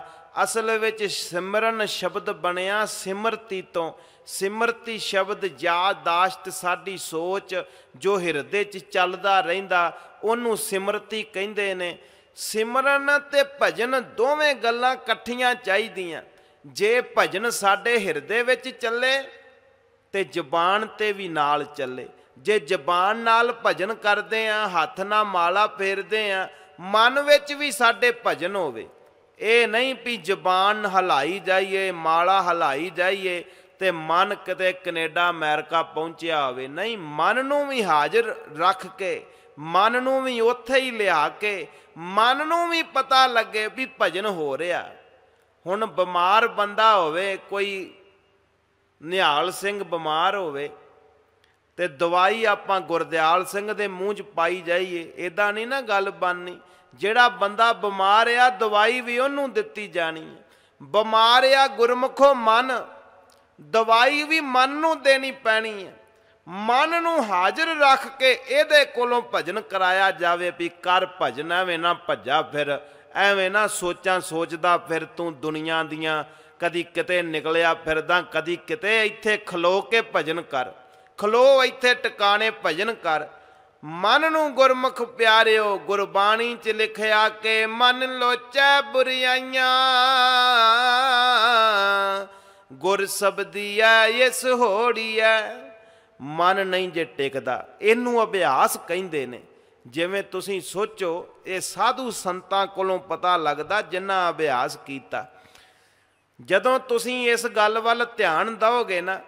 ਅਸਲ ਵਿੱਚ ਸਿਮਰਨ ਸ਼ਬਦ ਬਣਿਆ ਸਿਮਰਤੀ ਤੋਂ ਸਿਮਰਤੀ ਸ਼ਬਦ ਯਾਦਾਸ਼ਤ ਸਾਡੀ ਸੋਚ ਜੋ ਹਿਰਦੇ 'ਚ ਚੱਲਦਾ ਰਹਿੰਦਾ ਉਹਨੂੰ ਸਿਮਰਤੀ ਕਹਿੰਦੇ ਨੇ ਸਿਮਰਨ ਤੇ ਭਜਨ ਦੋਵੇਂ ਗੱਲਾਂ ਇਕੱਠੀਆਂ ਚਾਹੀਦੀਆਂ ਜੇ ਭਜਨ ਸਾਡੇ ਹਿਰਦੇ ਵਿੱਚ ਚੱਲੇ ਤੇ ਜ਼ਬਾਨ ਤੇ ਵੀ ਨਾਲ ਚੱਲੇ ਜੇ ਜ਼ਬਾਨ ਨਾਲ ਭਜਨ ਕਰਦੇ ਆ ਹੱਥ ਨਾਲ ਮਾਲਾ ਫੇਰਦੇ ਆ ਮਨ ਵਿੱਚ ਵੀ ਸਾਡੇ ਭਜਨ ਹੋਵੇ ਇਹ ਨਹੀਂ ਵੀ ਜ਼ਬਾਨ ਹਲਾਈ ਜਾਈਏ ਮਾਲਾ ਹਲਾਈ ਜਾਈਏ ਤੇ ਮਨ ਕਿਤੇ ਕੈਨੇਡਾ ਅਮਰੀਕਾ ਪਹੁੰਚਿਆ ਹੋਵੇ ਨਹੀਂ ਮਨ ਨੂੰ ਵੀ ਹਾਜ਼ਰ ਰੱਖ ਕੇ ਮਨ ਨੂੰ ਵੀ ਉੱਥੇ ਹੀ ਲਿਆ ਕੇ ਮਨ ਨੂੰ ਵੀ ਪਤਾ ਲੱਗੇ ਵੀ ਭਜਨ ਹੋ ਰਿਹਾ ਹੁਣ ਬਿਮਾਰ ਬੰਦਾ ਹੋਵੇ ਕੋਈ ਨਿਹਾਲ ਸਿੰਘ ਬਿਮਾਰ ਹੋਵੇ ਤੇ ਦਵਾਈ ਆਪਾਂ ਗੁਰਦਿਆਲ ਸਿੰਘ ਦੇ ਮੂੰਹ 'ਚ ਪਾਈ ਜਾਈਏ ਇਦਾਂ ਨਹੀਂ ਨਾ ਗੱਲ ਬਣਨੀ ਜਿਹੜਾ ਬੰਦਾ ਬਿਮਾਰ ਆ ਦਵਾਈ ਵੀ ਉਹਨੂੰ ਦਿੱਤੀ ਜਾਣੀ ਹੈ ਬਿਮਾਰ ਆ ਗੁਰਮਖੋ ਮਨ ਦਵਾਈ ਵੀ ਮਨ ਨੂੰ ਦੇਣੀ ਪੈਣੀ ਹੈ ਮਨ ਨੂੰ ਹਾਜ਼ਰ ਰੱਖ ਕੇ ਇਹਦੇ ਕੋਲੋਂ ਭਜਨ ਕਰਾਇਆ ਜਾਵੇ ਵੀ ਕਰ ਭਜਨ ਐਵੇਂ ਨਾ ਭੱਜਾ ਫਿਰ ਐਵੇਂ ਨਾ ਸੋਚਾਂ ਸੋਚਦਾ ਫਿਰ ਤੂੰ ਦੁਨੀਆ ਦੀਆਂ ਕਦੀ ਕਿਤੇ ਨਿਕਲਿਆ ਫਿਰਦਾ ਕਦੀ ਕਿਤੇ ਇੱਥੇ ਖਲੋ ਕੇ ਭਜਨ ਕਰ ਖਲੋ ਇੱਥੇ ਟਿਕਾਣੇ ਭਜਨ ਕਰ ਮਨ ਨੂੰ ਗੁਰਮੁਖ ਪਿਆਰਿਓ ਗੁਰਬਾਣੀ ਚ ਲਿਖਿਆ ਕੇ ਮਨ ਲੋਚੈ ਬੁਰਿਆਈਆਂ ਗੁਰ ਸਬਦੀਐ ਇਸ ਹੋੜੀਐ ਮਨ ਨਹੀਂ ਜੇ ਟਿਕਦਾ ਇਹਨੂੰ ਅਭਿਆਸ ਕਹਿੰਦੇ ਨੇ ਜਿਵੇਂ ਤੁਸੀਂ ਸੋਚੋ ਇਹ ਸਾਧੂ ਸੰਤਾਂ ਕੋਲੋਂ ਪਤਾ ਲੱਗਦਾ ਜਿਨ੍ਹਾਂ ਅਭਿਆਸ ਕੀਤਾ ਜਦੋਂ ਤੁਸੀਂ ਇਸ ਗੱਲ ਵੱਲ ਧਿਆਨ ਦਿਓਗੇ ਨਾ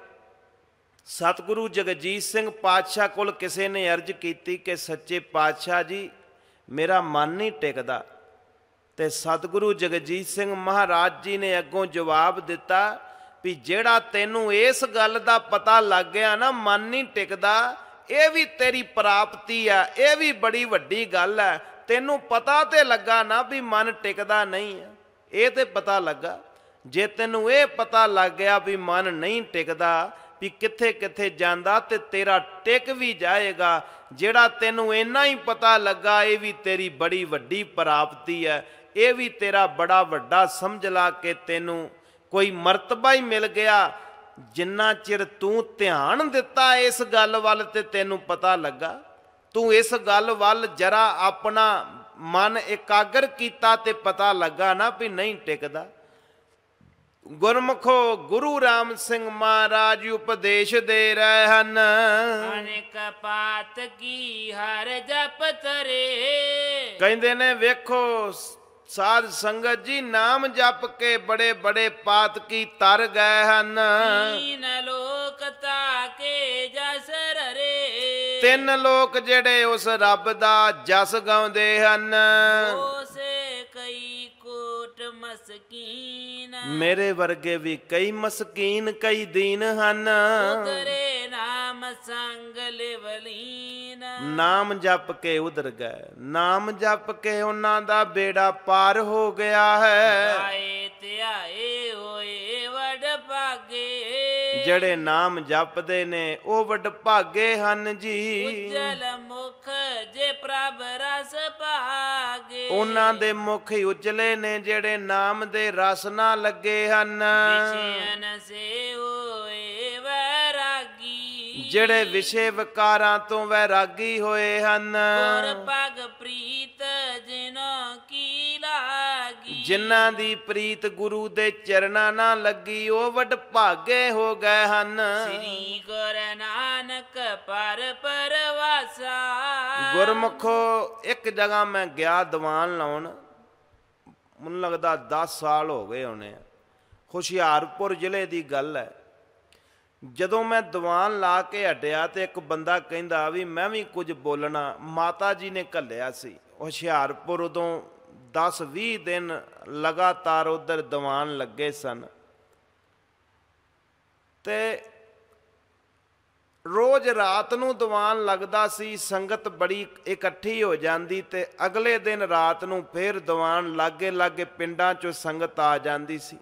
ਸਤਿਗੁਰੂ ਜਗਜੀਤ ਸਿੰਘ ਪਾਤਸ਼ਾਹ ਕੋਲ ਕਿਸੇ ਨੇ ਅਰਜ਼ ਕੀਤੀ ਕਿ ਸੱਚੇ ਪਾਤਸ਼ਾਹ ਜੀ ਮੇਰਾ ਮਨ ਨਹੀਂ ਟਿਕਦਾ ਤੇ ਸਤਿਗੁਰੂ ਜਗਜੀਤ ਸਿੰਘ ਮਹਾਰਾਜ ਜੀ ਨੇ ਅੱਗੋਂ ਜਵਾਬ ਦਿੱਤਾ ਵੀ ਜਿਹੜਾ ਤੈਨੂੰ ਇਸ ਗੱਲ ਦਾ ਪਤਾ ਲੱਗ ਗਿਆ ਨਾ ਮਨ ਨਹੀਂ ਟਿਕਦਾ ਇਹ ਵੀ ਤੇਰੀ ਪ੍ਰਾਪਤੀ ਆ ਇਹ ਵੀ ਬੜੀ ਵੱਡੀ ਗੱਲ ਆ ਤੈਨੂੰ ਪਤਾ ਤੇ ਲੱਗਾ ਨਾ ਵੀ ਮਨ ਟਿਕਦਾ ਨਹੀਂ ਆ ਇਹ ਤੇ ਪਤਾ ਲੱਗਾ ਜੇ ਤੈਨੂੰ ਇਹ ਪਤਾ ਲੱਗ ਗਿਆ ਵੀ ਮਨ ਨਹੀਂ ਟਿਕਦਾ ਵੀ ਕਿੱਥੇ ਕਿੱਥੇ ਜਾਂਦਾ ਤੇ ਤੇਰਾ ਟਿਕ ਵੀ ਜਾਏਗਾ ਜਿਹੜਾ ਤੈਨੂੰ ਇੰਨਾ ਹੀ ਪਤਾ ਲੱਗਾ ਇਹ ਵੀ ਤੇਰੀ ਬੜੀ ਵੱਡੀ ਪ੍ਰਾਪਤੀ ਹੈ ਇਹ ਵੀ ਤੇਰਾ ਬੜਾ ਵੱਡਾ ਸਮਝ ਲਾ ਕੇ ਤੈਨੂੰ ਕੋਈ ਮਰਤਬਾ ਹੀ ਮਿਲ ਗਿਆ ਜਿੰਨਾ ਚਿਰ ਤੂੰ ਧਿਆਨ ਦਿੱਤਾ ਇਸ ਗੱਲ ਵੱਲ ਤੇ ਤੈਨੂੰ ਪਤਾ ਲੱਗਾ ਤੂੰ ਇਸ ਗੱਲ ਵੱਲ ਜਰਾ ਆਪਣਾ ਮਨ ਇਕਾਗਰ ਕੀਤਾ ਤੇ ਪਤਾ ਲੱਗਾ ਨਾ ਵੀ ਨਹੀਂ ਟਿਕਦਾ ਗੁਰਮਖੋ ਗੁਰੂ ਰਾਮ ਸਿੰਘ ਮਹਾਰਾਜ ਉਪਦੇਸ਼ ਦੇ ਰਹੇ ਹਨ ਅਨੇਕ ਪਾਤ ਕੀ ਹਰ ਜਪ ਤਰੇ ਕਹਿੰਦੇ ਨੇ ਵੇਖੋ ਸਾਧ ਸੰਗਤ ਜੀ ਨਾਮ ਜਪ ਕੇ ਬੜੇ ਬੜੇ ਪਾਤ ਕੀ ਤਰ ਗਏ ਹਨ ਤਿੰਨ ਲੋਕ ਕੇ ਜਸ ਰਰੇ ਤਿੰਨ ਲੋਕ ਜਿਹੜੇ ਉਸ ਰੱਬ ਦਾ ਜਸ ਗਾਉਂਦੇ ਹਨ ਉਹ ਦੁਸ਼ਟ ਮਸਕੀਨ ਮੇਰੇ ਵਰਗੇ ਵੀ ਕਈ ਮਸਕੀਨ ਕਈ ਦੀਨ ਹਨ ਉਧਰੇ ਨਾਮ ਸੰਗ ਲਿਵਲੀਨ ਨਾਮ ਜਪ ਕੇ ਉਧਰ ਗਏ ਨਾਮ ਜਪ ਕੇ ਉਹਨਾਂ ਦਾ ਬੇੜਾ ਪਾਰ ਹੋ ਗਿਆ ਹੈ ਆਏ ਤੇ ਆਏ ਹੋਏ ਵਡ ਭਾਗੇ ਜਿਹੜੇ ਨਾਮ ਜਪਦੇ ਨੇ ਉਹ ਵੱਡ ਭਾਗੇ ਹਨ ਜੀ ਉਜਲ ਮੁਖ ਜੇ ਪ੍ਰਭ ਰਸ ਭਾਗੇ ਉਹਨਾਂ ਦੇ ਮੁਖ ਉਜਲੇ ਨੇ ਜਿਹੜੇ ਤੇਰੇ ਨਾਮ ਦੇ ਰਸ ਨਾ ਲੱਗੇ ਹਨ ਵਿਸ਼ਿਆਨ ਸੇ ਹੋਏ ਵੈਰਾਗੀ ਜਿਹੜੇ ਵਿਸ਼ੇ ਵਿਕਾਰਾਂ ਤੋਂ ਵੈਰਾਗੀ ਹੋਏ ਹਨ ਗੁਰ ਪ੍ਰੀਤ ਜਿਨੋ ਕੀ ਲਾਗੀ ਜਿਨ੍ਹਾਂ ਦੀ ਪ੍ਰੀਤ ਗੁਰੂ ਦੇ ਚਰਨਾਂ ਨਾਲ ਲੱਗੀ ਉਹ ਵੱਡ ਭਾਗੇ ਹੋ ਗਏ ਹਨ ਸ੍ਰੀ ਗੁਰ ਨਾਨਕ ਪਰ ਪਰਵਾਸਾ ਗੁਰਮਖੋ ਇੱਕ ਜਗ੍ਹਾ ਮੈਂ ਗਿਆ ਦੀਵਾਨ ਲਾਉਣ ਮਨ ਲੱਗਦਾ 10 ਸਾਲ ਹੋ ਗਏ ਹੋਣੇ ਆ ਹੁਸ਼ਿਆਰਪੁਰ ਜ਼ਿਲ੍ਹੇ ਦੀ ਗੱਲ ਹੈ ਜਦੋਂ ਮੈਂ ਦੀਵਾਨ ਲਾ ਕੇ ਹਟਿਆ ਤੇ ਇੱਕ ਬੰਦਾ ਕਹਿੰਦਾ ਵੀ ਮੈਂ ਵੀ ਕੁਝ ਬੋਲਣਾ ਮਾਤਾ ਜੀ ਨੇ ਕੱਲਿਆ ਸੀ ਹੁਸ਼ਿਆਰਪੁਰ ਉਦੋਂ 10-20 ਦਿਨ ਲਗਾਤਾਰ ਉਧਰ ਦੀਵਾਨ ਲੱਗੇ ਸਨ ਤੇ ਰੋਜ਼ ਰਾਤ ਨੂੰ ਦੀਵਾਨ ਲੱਗਦਾ ਸੀ ਸੰਗਤ ਬੜੀ ਇਕੱਠੀ ਹੋ ਜਾਂਦੀ ਤੇ ਅਗਲੇ ਦਿਨ ਰਾਤ ਨੂੰ ਫੇਰ ਦੀਵਾਨ ਲੱਗੇ ਲੱਗੇ ਪਿੰਡਾਂ ਚੋਂ ਸੰਗਤ ਆ ਜਾਂਦੀ ਸੀ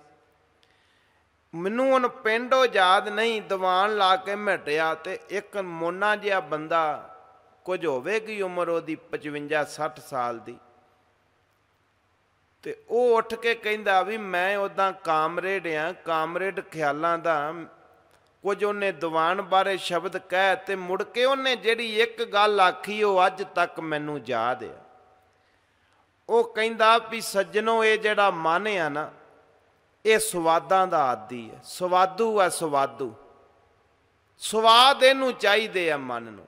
ਮੈਨੂੰ ਉਹਨ ਪਿੰਡੋਂ ਯਾਦ ਨਹੀਂ ਦੀਵਾਨ ਲਾ ਕੇ ਮਿਟਿਆ ਤੇ ਇੱਕ ਮੋਨਾ ਜਿਹਾ ਬੰਦਾ ਕੁਝ ਹੋਵੇਗੀ ਉਮਰ ਉਹਦੀ 55 60 ਸਾਲ ਦੀ ਤੇ ਉਹ ਉੱਠ ਕੇ ਕਹਿੰਦਾ ਵੀ ਮੈਂ ਉਦਾਂ ਕਾਮਰੇਡ ਆ ਕਾਮਰੇਡ ਖਿਆਲਾਂ ਦਾ ਕੁਝ ਉਹਨੇ ਦੀਵਾਨ ਬਾਰੇ ਸ਼ਬਦ ਕਹਿ ਤੇ ਮੁੜ ਕੇ ਉਹਨੇ ਜਿਹੜੀ ਇੱਕ ਗੱਲ ਆਖੀ ਉਹ ਅੱਜ ਤੱਕ ਮੈਨੂੰ ਯਾਦ ਹੈ ਉਹ ਕਹਿੰਦਾ ਵੀ ਸੱਜਣੋ ਇਹ ਜਿਹੜਾ ਮਨ ਆ ਨਾ ਇਹ ਸਵਾਦਾਂ ਦਾ ਆਦੀ ਹੈ ਸਵਾਦੂ ਆ ਸਵਾਦੂ ਸਵਾਦ ਇਹਨੂੰ ਚਾਹੀਦੇ ਆ ਮਨ ਨੂੰ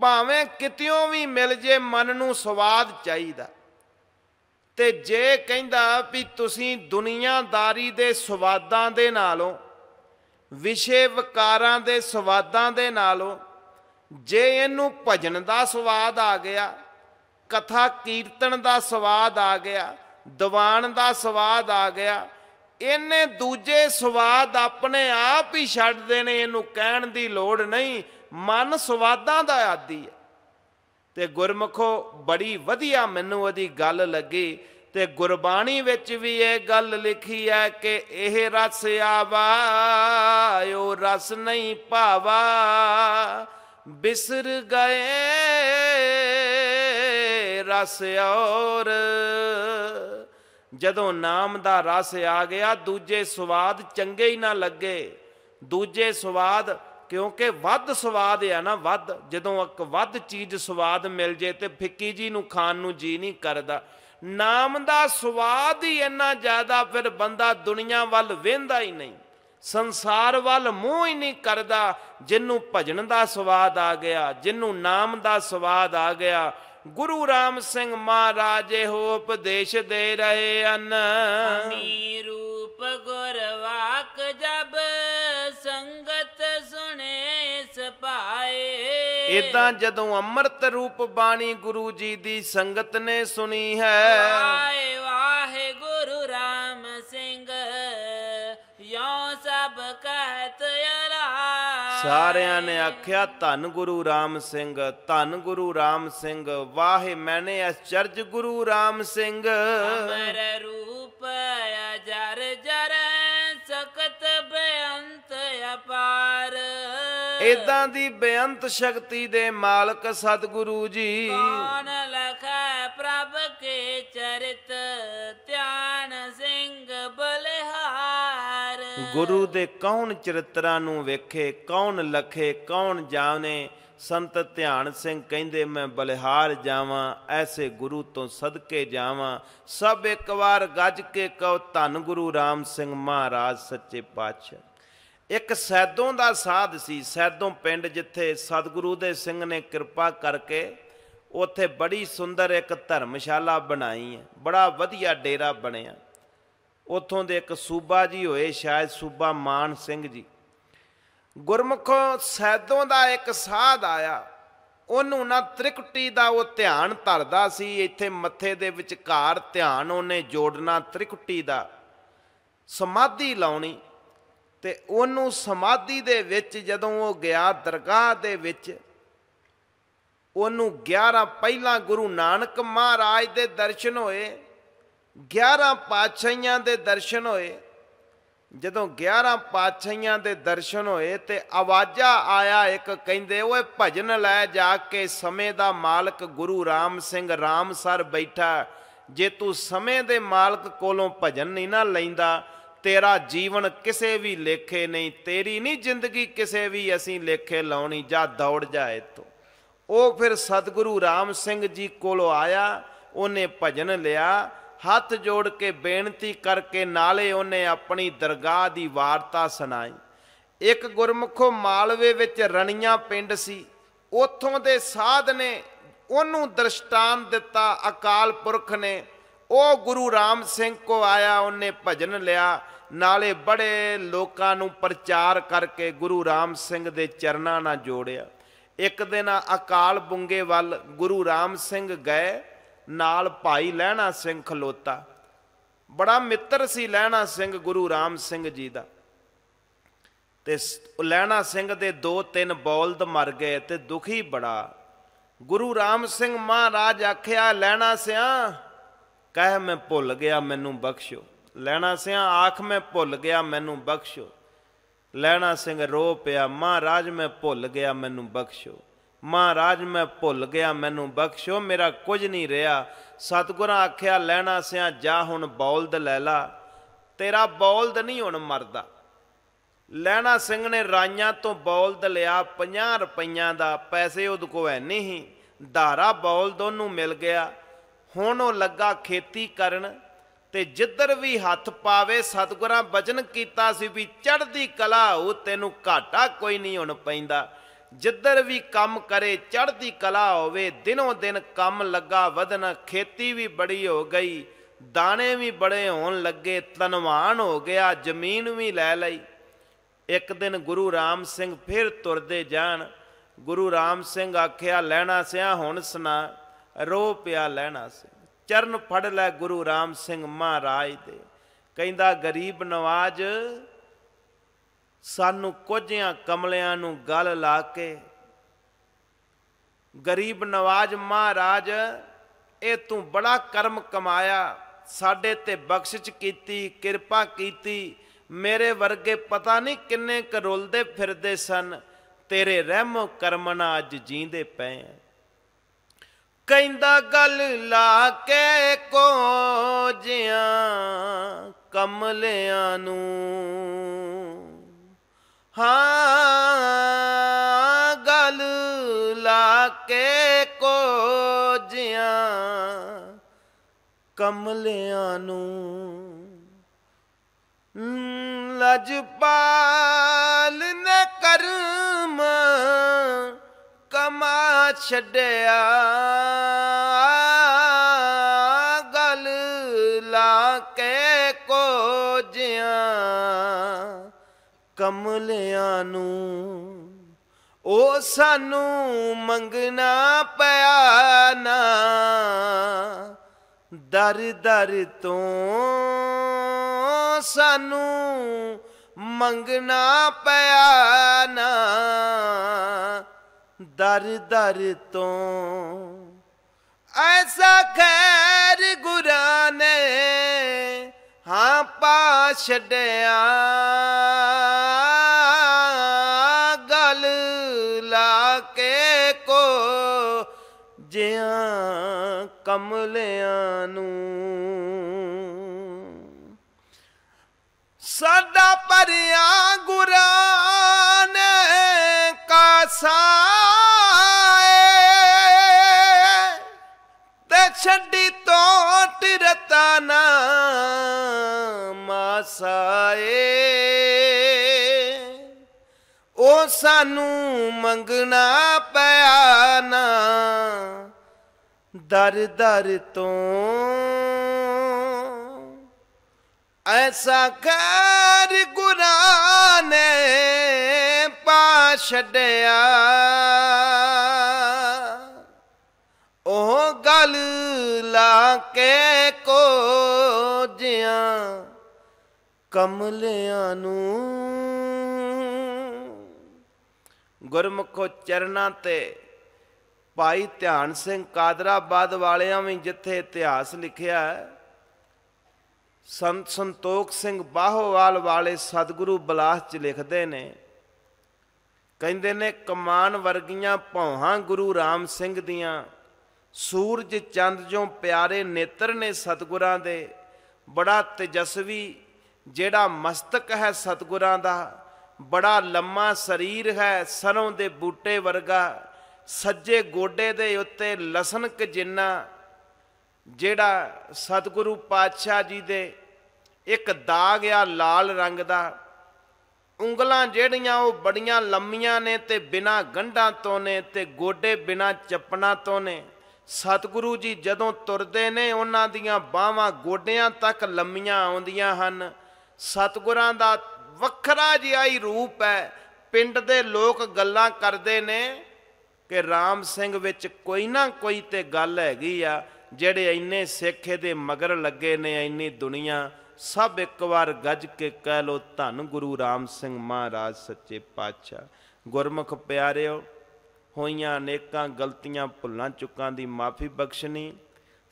ਭਾਵੇਂ ਕਿਤਿਓਂ ਵੀ ਮਿਲ ਜੇ ਮਨ ਨੂੰ ਸਵਾਦ ਚਾਹੀਦਾ ਤੇ ਜੇ ਕਹਿੰਦਾ ਵੀ ਤੁਸੀਂ ਦੁਨੀਆਦਾਰੀ ਦੇ ਸਵਾਦਾਂ ਦੇ ਨਾਲੋਂ ਵਿਸ਼ੇ ਵਿਕਾਰਾਂ ਦੇ ਸਵਾਦਾਂ ਦੇ ਨਾਲੋਂ ਜੇ ਇਹਨੂੰ ਭਜਨ ਦਾ ਸਵਾਦ ਆ ਗਿਆ ਕਥਾ ਕੀਰਤਨ ਦਾ ਸਵਾਦ ਆ ਗਿਆ ਦੀਵਾਨ ਦਾ ਸਵਾਦ ਆ ਗਿਆ ਇਹਨੇ ਦੂਜੇ ਸਵਾਦ ਆਪਣੇ ਆਪ ਹੀ ਛੱਡ ਦੇਣੇ ਇਹਨੂੰ ਕਹਿਣ ਦੀ ਲੋੜ ਨਹੀਂ ਮਨ ਸਵਾਦਾਂ ਦਾ ਆਦੀ ਹੈ ਤੇ ਗੁਰਮਖੋ ਬੜੀ ਵਧੀਆ ਮੈਨੂੰ ਉਹਦੀ ਗੱਲ ਲੱਗੀ ਤੇ ਗੁਰਬਾਣੀ ਵਿੱਚ ਵੀ ਇਹ ਗੱਲ ਲਿਖੀ ਹੈ ਕਿ ਇਹ ਰਸ ਆਵਾ ਉਹ ਰਸ ਨਹੀਂ ਭਾਵਾ ਬਿਸਰ ਗਏ ਰਸ ਔਰ ਜਦੋਂ ਨਾਮ ਦਾ ਰਸ ਆ ਗਿਆ ਦੂਜੇ ਸਵਾਦ ਚੰਗੇ ਹੀ ਨਾ ਲੱਗੇ ਦੂਜੇ ਸਵਾਦ ਕਿਉਂਕਿ ਵੱਧ ਸਵਾਦ ਆ ਨਾ ਵੱਧ ਜਦੋਂ ਇੱਕ ਵੱਧ ਚੀਜ਼ ਸਵਾਦ ਮਿਲ ਜੇ ਤੇ ਫਿੱਕੀ ਜੀ ਨੂੰ ਖਾਣ ਨੂੰ ਜੀ ਨਹੀਂ ਕਰਦਾ ਨਾਮ ਦਾ ਸਵਾਦ ਹੀ ਇੰਨਾ ਜ਼ਿਆਦਾ ਫਿਰ ਬੰਦਾ ਦੁਨੀਆ ਵੱਲ ਵੇਂਦਾ ਹੀ ਨਹੀਂ ਸੰਸਾਰ ਵੱਲ ਮੂੰਹ ਹੀ ਨਹੀਂ ਕਰਦਾ ਜਿੰਨੂੰ ਭਜਨ ਦਾ ਸਵਾਦ ਆ ਗਿਆ ਜਿੰਨੂੰ ਨਾਮ ਦਾ ਸਵਾਦ ਆ ਗਿਆ ਗੁਰੂ ਰਾਮ ਸਿੰਘ ਮਹਾਰਾਜ ਹੋ ਉਪਦੇਸ਼ ਦੇ ਰਹੇ ਹਨ ਅਮੀ ਰੂਪ ਗੁਰ ਵਾਕ ਜਬ ਸੰਗਤ ਸੁਣੇ ਸਪਾਏ ਇਦਾਂ ਜਦੋਂ ਅੰਮ੍ਰਿਤ ਰੂਪ ਬਾਣੀ ਗੁਰੂ ਜੀ ਦੀ ਸੰਗਤ ਨੇ ਸੁਣੀ ਹੈ ਵਾਏ ਵਾਹੇ ਗੁਰੂ ਰਾਮ ਸਿੰਘ ਯੋ ਸਭ ਕਹਤ ਅਲਾ ਸਾਰਿਆਂ ਨੇ ਆਖਿਆ ਧੰ ਗੁਰੂ ਰਾਮ ਸਿੰਘ ਧੰ ਗੁਰੂ ਰਾਮ ਸਿੰਘ ਵਾਹੇ ਮੈਨੇ ਅਚਰਜ ਗੁਰੂ ਰਾਮ ਸਿੰਘ ਅਮਰ ਰੂਪ ਅਜਰ ਜਰ ਸਕਤ ਬੇਅੰਤ ਅਪਾਰ ਇਦਾਂ ਦੀ ਬੇਅੰਤ ਸ਼ਕਤੀ ਦੇ ਮਾਲਕ ਸਤਿਗੁਰੂ ਜੀ ਕੌਣ ਲਖੈ ਪ੍ਰਭ ਕੇ ਚਰਿਤ ਧਿਆਨ ਸਿੰਘ ਬਲਿਹਾਰ ਗੁਰੂ ਦੇ ਕੌਣ ਚਰਿਤਰਾਂ ਨੂੰ ਵੇਖੇ ਕੌਣ ਲਖੇ ਕੌਣ ਜਾਣੇ ਸੰਤ ਧਿਆਨ ਸਿੰਘ ਕਹਿੰਦੇ ਮੈਂ ਬਲਿਹਾਰ ਜਾਵਾਂ ਐਸੇ ਗੁਰੂ ਤੋਂ ਸਦਕੇ ਜਾਵਾਂ ਸਭ ਇੱਕ ਵਾਰ ਗੱਜ ਕੇ ਕਹੋ ਧੰਨ ਗੁਰੂ ਰਾਮ ਸਿੰਘ ਮਹਾਰਾਜ ਸੱਚੇ ਪਾਤਸ਼ਾਹ ਇੱਕ ਸੈਦੋਂ ਦਾ ਸਾਧ ਸੀ ਸੈਦੋਂ ਪਿੰਡ ਜਿੱਥੇ ਸਤਿਗੁਰੂ ਦੇ ਸਿੰਘ ਨੇ ਕਿਰਪਾ ਕਰਕੇ ਉੱਥੇ ਬੜੀ ਸੁੰਦਰ ਇੱਕ ਧਰਮਸ਼ਾਲਾ ਬਣਾਈ ਹੈ ਬੜਾ ਵਧੀਆ ਡੇਰਾ ਬਣਿਆ ਉੱਥੋਂ ਦੇ ਇੱਕ ਸੂਬਾ ਜੀ ਹੋਏ ਸ਼ਾਇਦ ਸੂਬਾ ਮਾਨ ਸਿੰਘ ਜੀ ਗੁਰਮਖੋਂ ਸੈਦੋਂ ਦਾ ਇੱਕ ਸਾਧ ਆਇਆ ਉਹਨੂੰ ਨਾ ਤ੍ਰਿਕਟੀ ਦਾ ਉਹ ਧਿਆਨ ਧਰਦਾ ਸੀ ਇੱਥੇ ਮੱਥੇ ਦੇ ਵਿਚਕਾਰ ਧਿਆਨ ਉਹਨੇ ਜੋੜਨਾ ਤ੍ਰਿਕਟੀ ਦਾ ਸਮਾਧੀ ਲਾਉਣੀ ਤੇ ਉਹਨੂੰ ਸਮਾਧੀ ਦੇ ਵਿੱਚ ਜਦੋਂ ਉਹ ਗਿਆ ਦਰਗਾਹ ਦੇ ਵਿੱਚ ਉਹਨੂੰ 11 ਪਹਿਲਾਂ ਗੁਰੂ ਨਾਨਕ ਮਹਾਰਾਜ ਦੇ ਦਰਸ਼ਨ ਹੋਏ 11 ਪਾਤਸ਼ਾਹਾਂ ਦੇ ਦਰਸ਼ਨ ਹੋਏ ਜਦੋਂ 11 ਪਾਤਸ਼ਾਹਾਂ ਦੇ ਦਰਸ਼ਨ ਹੋਏ ਤੇ ਆਵਾਜ਼ਾ ਆਇਆ ਇੱਕ ਕਹਿੰਦੇ ਓਏ ਭਜਨ ਲੈ ਜਾ ਕੇ ਸਮੇਂ ਦਾ ਮਾਲਕ ਗੁਰੂ ਰਾਮ ਸਿੰਘ ਰਾਮਸਰ ਬੈਠਾ ਜੇ ਤੂੰ ਸਮੇਂ ਦੇ ਮਾਲਕ ਕੋਲੋਂ ਭਜਨ ਨਹੀਂ ਨਾ ਲੈਂਦਾ ਤੇਰਾ ਜੀਵਨ ਕਿਸੇ ਵੀ ਲੇਖੇ ਨਹੀਂ ਤੇਰੀ ਨਹੀਂ ਜ਼ਿੰਦਗੀ ਕਿਸੇ ਵੀ ਅਸੀਂ ਲੇਖੇ ਲਾਉਣੀ ਜਾਂ ਦੌੜ ਜਾਏ ਤੋ ਉਹ ਫਿਰ ਸਤਿਗੁਰੂ ਰਾਮ ਸਿੰਘ ਜੀ ਕੋਲੋਂ ਆਇਆ ਉਹਨੇ ਭਜਨ ਲਿਆ ਹੱਥ ਜੋੜ ਕੇ ਬੇਨਤੀ ਕਰਕੇ ਨਾਲੇ ਉਹਨੇ ਆਪਣੀ ਦਰਗਾਹ ਦੀ ਵਾਰਤਾ ਸੁਣਾਈ ਇੱਕ ਗੁਰਮੁਖੋ ਮਾਲਵੇ ਵਿੱਚ ਰਣੀਆਂ ਪਿੰਡ ਸੀ ਉੱਥੋਂ ਦੇ ਸਾਧ ਨੇ ਉਹਨੂੰ ਦਰਸ਼ਤਾਨ ਦਿੱਤਾ ਅਕਾਲ ਪੁਰਖ ਨੇ ਉਹ ਗੁਰੂ ਰਾਮ ਸਿੰਘ ਕੋ ਆਇਆ ਉਹਨੇ ਭਜਨ ਲਿਆ ਨਾਲੇ ਬੜੇ ਲੋਕਾਂ ਨੂੰ ਪ੍ਰਚਾਰ ਕਰਕੇ ਗੁਰੂ ਰਾਮ ਸਿੰਘ ਦੇ ਚਰਨਾਂ ਨਾਲ ਜੋੜਿਆ ਇੱਕ ਦਿਨ ਅਕਾਲ ਬੁੰਗੇ ਵੱਲ ਗੁਰੂ ਰਾਮ ਸਿੰਘ ਗਏ ਨਾਲ ਭਾਈ ਲਹਿਣਾ ਸਿੰਘ ਖਲੋਤਾ ਬੜਾ ਮਿੱਤਰ ਸੀ ਲਹਿਣਾ ਸਿੰਘ ਗੁਰੂ ਰਾਮ ਸਿੰਘ ਜੀ ਦਾ ਤੇ ਲਹਿਣਾ ਸਿੰਘ ਦੇ ਦੋ ਤਿੰਨ ਬੌਲਦ ਮਰ ਗਏ ਤੇ ਦੁਖੀ ਬੜਾ ਗੁਰੂ ਰਾਮ ਸਿੰਘ ਮਹਾਰਾਜ ਆਖਿਆ ਲੈਣਾ ਸਿਆ ਕਹਿ ਮੈਂ ਭੁੱਲ ਗਿਆ ਮੈਨੂੰ ਬਖਸ਼ੋ ਲੈਣਾ ਸਿੰਘ ਆਖ ਮੈਂ ਭੁੱਲ ਗਿਆ ਮੈਨੂੰ ਬਖਸ਼ੋ ਲੈਣਾ ਸਿੰਘ ਰੋ ਪਿਆ ਮਹਾਰਾਜ ਮੈਂ ਭੁੱਲ ਗਿਆ ਮੈਨੂੰ ਬਖਸ਼ੋ ਮਹਾਰਾਜ ਮੈਂ ਭੁੱਲ ਗਿਆ ਮੈਨੂੰ ਬਖਸ਼ੋ ਮੇਰਾ ਕੁਝ ਨਹੀਂ ਰਿਹਾ ਸਤਗੁਰਾਂ ਆਖਿਆ ਲੈਣਾ ਸਿਆ ਜਾ ਹੁਣ ਬੌਲਦ ਲੈ ਲਾ ਤੇਰਾ ਬੌਲਦ ਨਹੀਂ ਹੁਣ ਮਰਦਾ ਲੈਣਾ ਸਿੰਘ ਨੇ ਰਾਈਆਂ ਤੋਂ ਬੌਲਦ ਲਿਆ 50 ਰੁਪਈਆਂ ਦਾ ਪੈਸੇ ਉਹਦੇ ਕੋ ਐ ਨਹੀਂ ਧਾਰਾ ਬੌਲਦ ਉਹਨੂੰ ਮਿਲ ਗਿਆ ਹੁਣ ਉਹ ਲੱਗਾ ਖੇਤੀ ਕਰਨ ਤੇ ਜਿੱਧਰ ਵੀ ਹੱਥ ਪਾਵੇ ਸਤਗੁਰਾਂ ਬਚਨ ਕੀਤਾ ਸੀ ਵੀ ਚੜ੍ਹਦੀ ਕਲਾ ਉਹ ਤੈਨੂੰ ਘਾਟਾ ਕੋਈ ਨਹੀਂ ਹੁਣ ਪੈਂਦਾ ਜਿੱਧਰ ਵੀ ਕੰਮ ਕਰੇ ਚੜ੍ਹਦੀ ਕਲਾ ਹੋਵੇ ਦਿਨੋਂ ਦਿਨ ਕੰਮ ਲੱਗਾ ਵਧਨ ਖੇਤੀ ਵੀ ਬੜੀ ਹੋ ਗਈ ਦਾਣੇ ਵੀ ਬੜੇ ਹੋਣ ਲੱਗੇ ਤਨਵਾਨ ਹੋ ਗਿਆ ਜ਼ਮੀਨ ਵੀ ਲੈ ਲਈ ਇੱਕ ਦਿਨ ਗੁਰੂ ਰਾਮ ਸਿੰਘ ਫਿਰ ਤੁਰਦੇ ਜਾਣ ਗੁਰੂ ਰਾਮ ਸਿੰਘ ਆਖਿਆ ਲੈਣਾ ਸਿਆ ਹੁਣ ਸੁਣਾ ਰੋ ਪਿਆ ਲੈਣਾ ਸੀ ਚਰਨ ਫੜ ਲੈ ਗੁਰੂ ਰਾਮ ਸਿੰਘ ਮਹਾਰਾਜ ਦੇ ਕਹਿੰਦਾ ਗਰੀਬ ਨਵਾਜ ਸਾਨੂੰ ਕੋਝਿਆਂ ਕਮਲਿਆਂ ਨੂੰ ਗਲ ਲਾ ਕੇ ਗਰੀਬ ਨਵਾਜ ਮਹਾਰਾਜ ਇਹ ਤੂੰ ਬੜਾ ਕਰਮ ਕਮਾਇਆ ਸਾਡੇ ਤੇ ਬਖਸ਼ਿਸ਼ ਕੀਤੀ ਕਿਰਪਾ ਕੀਤੀ ਮੇਰੇ ਵਰਗੇ ਪਤਾ ਨਹੀਂ ਕਿੰਨੇ ਕਰੋਲਦੇ ਫਿਰਦੇ ਸਨ ਤੇਰੇ ਰਹਿਮ ਕਰਮ ਨਾਲ ਅੱਜ ਜੀਂਦੇ ਪਏ ਆ ਕਹਿੰਦਾ ਗੱਲ ਲਾ ਕੇ ਕੋ ਜਿਆਂ ਕਮਲਿਆਂ ਨੂੰ ਹਾਂ ਗੱਲ ਲਾ ਕੇ ਕੋ ਜਿਆਂ ਕਮਲਿਆਂ ਨੂੰ ਲਜਪਾ ਛੱਡਿਆ ਗਲ ਲਾ ਕੇ ਜਿਆਂ ਕਮਲਿਆਂ ਨੂੰ ਉਹ ਸਾਨੂੰ ਮੰਗਣਾ ਪਿਆ ਨਾ ਦਰ ਦਰ ਤੋਂ ਸਾਨੂੰ ਮੰਗਣਾ ਪਿਆ ਨਾ ਦਰ ਦਰ ਤੋਂ ਐਸਾ ਖੈਰ ਗੁਰਾਂ ਨੇ ਹਾਂ ਪਾ ਛੱਡਿਆ ਗਲ ਲਾ ਕੇ ਕੋ ਜਿਆਂ ਕਮਲਿਆਂ ਨੂੰ ਸਾਡਾ ਪਰਿਆ ਗੁਰਾਂ ਨੇ ਸਾਏ ਤੇ ਛੱਡੀ ਤੋਟ ਰਤਨਾ ਮਾਸਾਏ ਉਹ ਸਾਨੂੰ ਮੰਗਣਾ ਪਿਆ ਨਾ ਦਰ ਦਰ ਤੋਂ ਐਸਾ ਕਰ ਗੁਨਾਹ ਨੇ ਛੱਡਿਆ ਉਹ ਗਲ ਲਾ ਕੇ ਕੋ ਜਿਆਂ ਕਮਲਿਆਂ ਨੂੰ ਗੁਰਮਖੋ ਚਰਨਾ ਤੇ ਭਾਈ ਧਿਆਨ ਸਿੰਘ ਕਾਦਰਾਬਾਦ ਵਾਲਿਆਂ ਵੀ ਜਿੱਥੇ ਇਤਿਹਾਸ ਲਿਖਿਆ ਹੈ ਸੰਤ ਸੰਤੋਖ ਸਿੰਘ ਬਾਹੋਵਾਲ ਵਾਲੇ ਸਤਿਗੁਰੂ ਬਲਾਸ ਚ ਲਿਖਦੇ ਨੇ ਕਹਿੰਦੇ ਨੇ ਕਮਾਨ ਵਰਗੀਆਂ ਭੌਹਾਂ ਗੁਰੂ ਰਾਮ ਸਿੰਘ ਦੀਆਂ ਸੂਰਜ ਚੰਦ ਜੋਂ ਪਿਆਰੇ ਨੇਤਰ ਨੇ ਸਤਗੁਰਾਂ ਦੇ ਬੜਾ ਤੇਜਸਵੀ ਜਿਹੜਾ ਮਸਤਕ ਹੈ ਸਤਗੁਰਾਂ ਦਾ ਬੜਾ ਲੰਮਾ ਸਰੀਰ ਹੈ ਸਰੋਂ ਦੇ ਬੂਟੇ ਵਰਗਾ ਸੱਜੇ ਗੋਡੇ ਦੇ ਉੱਤੇ ਲਸਨਕ ਜਿੰਨਾ ਜਿਹੜਾ ਸਤਿਗੁਰੂ ਪਾਤਸ਼ਾਹ ਜੀ ਦੇ ਇੱਕ ਦਾਗ ਆ ਲਾਲ ਰੰਗ ਦਾ ਉਂਗਲਾਂ ਜਿਹੜੀਆਂ ਉਹ ਬੜੀਆਂ ਲੰਮੀਆਂ ਨੇ ਤੇ ਬਿਨਾ ਗੰਢਾਂ ਤੋਂ ਨੇ ਤੇ ਗੋਡੇ ਬਿਨਾ ਚੱਪਣਾ ਤੋਂ ਨੇ ਸਤਿਗੁਰੂ ਜੀ ਜਦੋਂ ਤੁਰਦੇ ਨੇ ਉਹਨਾਂ ਦੀਆਂ ਬਾਹਾਂ ਗੋਡਿਆਂ ਤੱਕ ਲੰਮੀਆਂ ਆਉਂਦੀਆਂ ਹਨ ਸਤਿਗੁਰਾਂ ਦਾ ਵੱਖਰਾ ਜਿਹਾ ਹੀ ਰੂਪ ਹੈ ਪਿੰਡ ਦੇ ਲੋਕ ਗੱਲਾਂ ਕਰਦੇ ਨੇ ਕਿ ਰਾਮ ਸਿੰਘ ਵਿੱਚ ਕੋਈ ਨਾ ਕੋਈ ਤੇ ਗੱਲ ਹੈਗੀ ਆ ਜਿਹੜੇ ਇੰਨੇ ਸਿੱਖ ਦੇ ਮਗਰ ਲੱਗੇ ਨੇ ਇੰਨੀ ਦੁਨੀਆ ਸਭ ਇੱਕ ਵਾਰ ਗੱਜ ਕੇ ਕਹਿ ਲੋ ਧੰਨ ਗੁਰੂ ਰਾਮ ਸਿੰਘ ਮਹਾਰਾਜ ਸੱਚੇ ਪਾਤਸ਼ਾਹ ਗੁਰਮੁਖ ਪਿਆਰਿਓ ਹੋਈਆਂ ਅਨੇਕਾਂ ਗਲਤੀਆਂ ਭੁੱਲਾਂ ਚੁੱਕਾਂ ਦੀ ਮਾਫੀ ਬਖਸ਼ਣੀ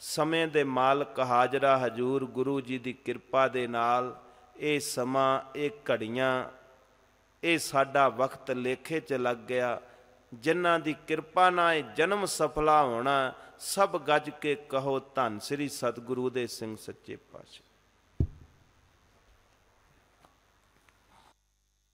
ਸਮੇਂ ਦੇ ਮਾਲਕ ਹਾਜ਼ਰਾ ਹਜੂਰ ਗੁਰੂ ਜੀ ਦੀ ਕਿਰਪਾ ਦੇ ਨਾਲ ਇਹ ਸਮਾਂ ਇਹ ਘੜੀਆਂ ਇਹ ਸਾਡਾ ਵਕਤ ਲੇਖੇ 'ਚ ਲੱਗ ਗਿਆ ਜਿਨ੍ਹਾਂ ਦੀ ਕਿਰਪਾ ਨਾਲ ਇਹ ਜਨਮ ਸਫਲਾ ਹੋਣਾ ਸਭ ਗੱਜ ਕੇ ਕਹੋ ਧੰਨ ਸ੍ਰੀ ਸਤਿਗੁਰੂ ਦੇ ਸਿੰਘ ਸੱਚੇ ਪਾਤਸ਼ਾਹ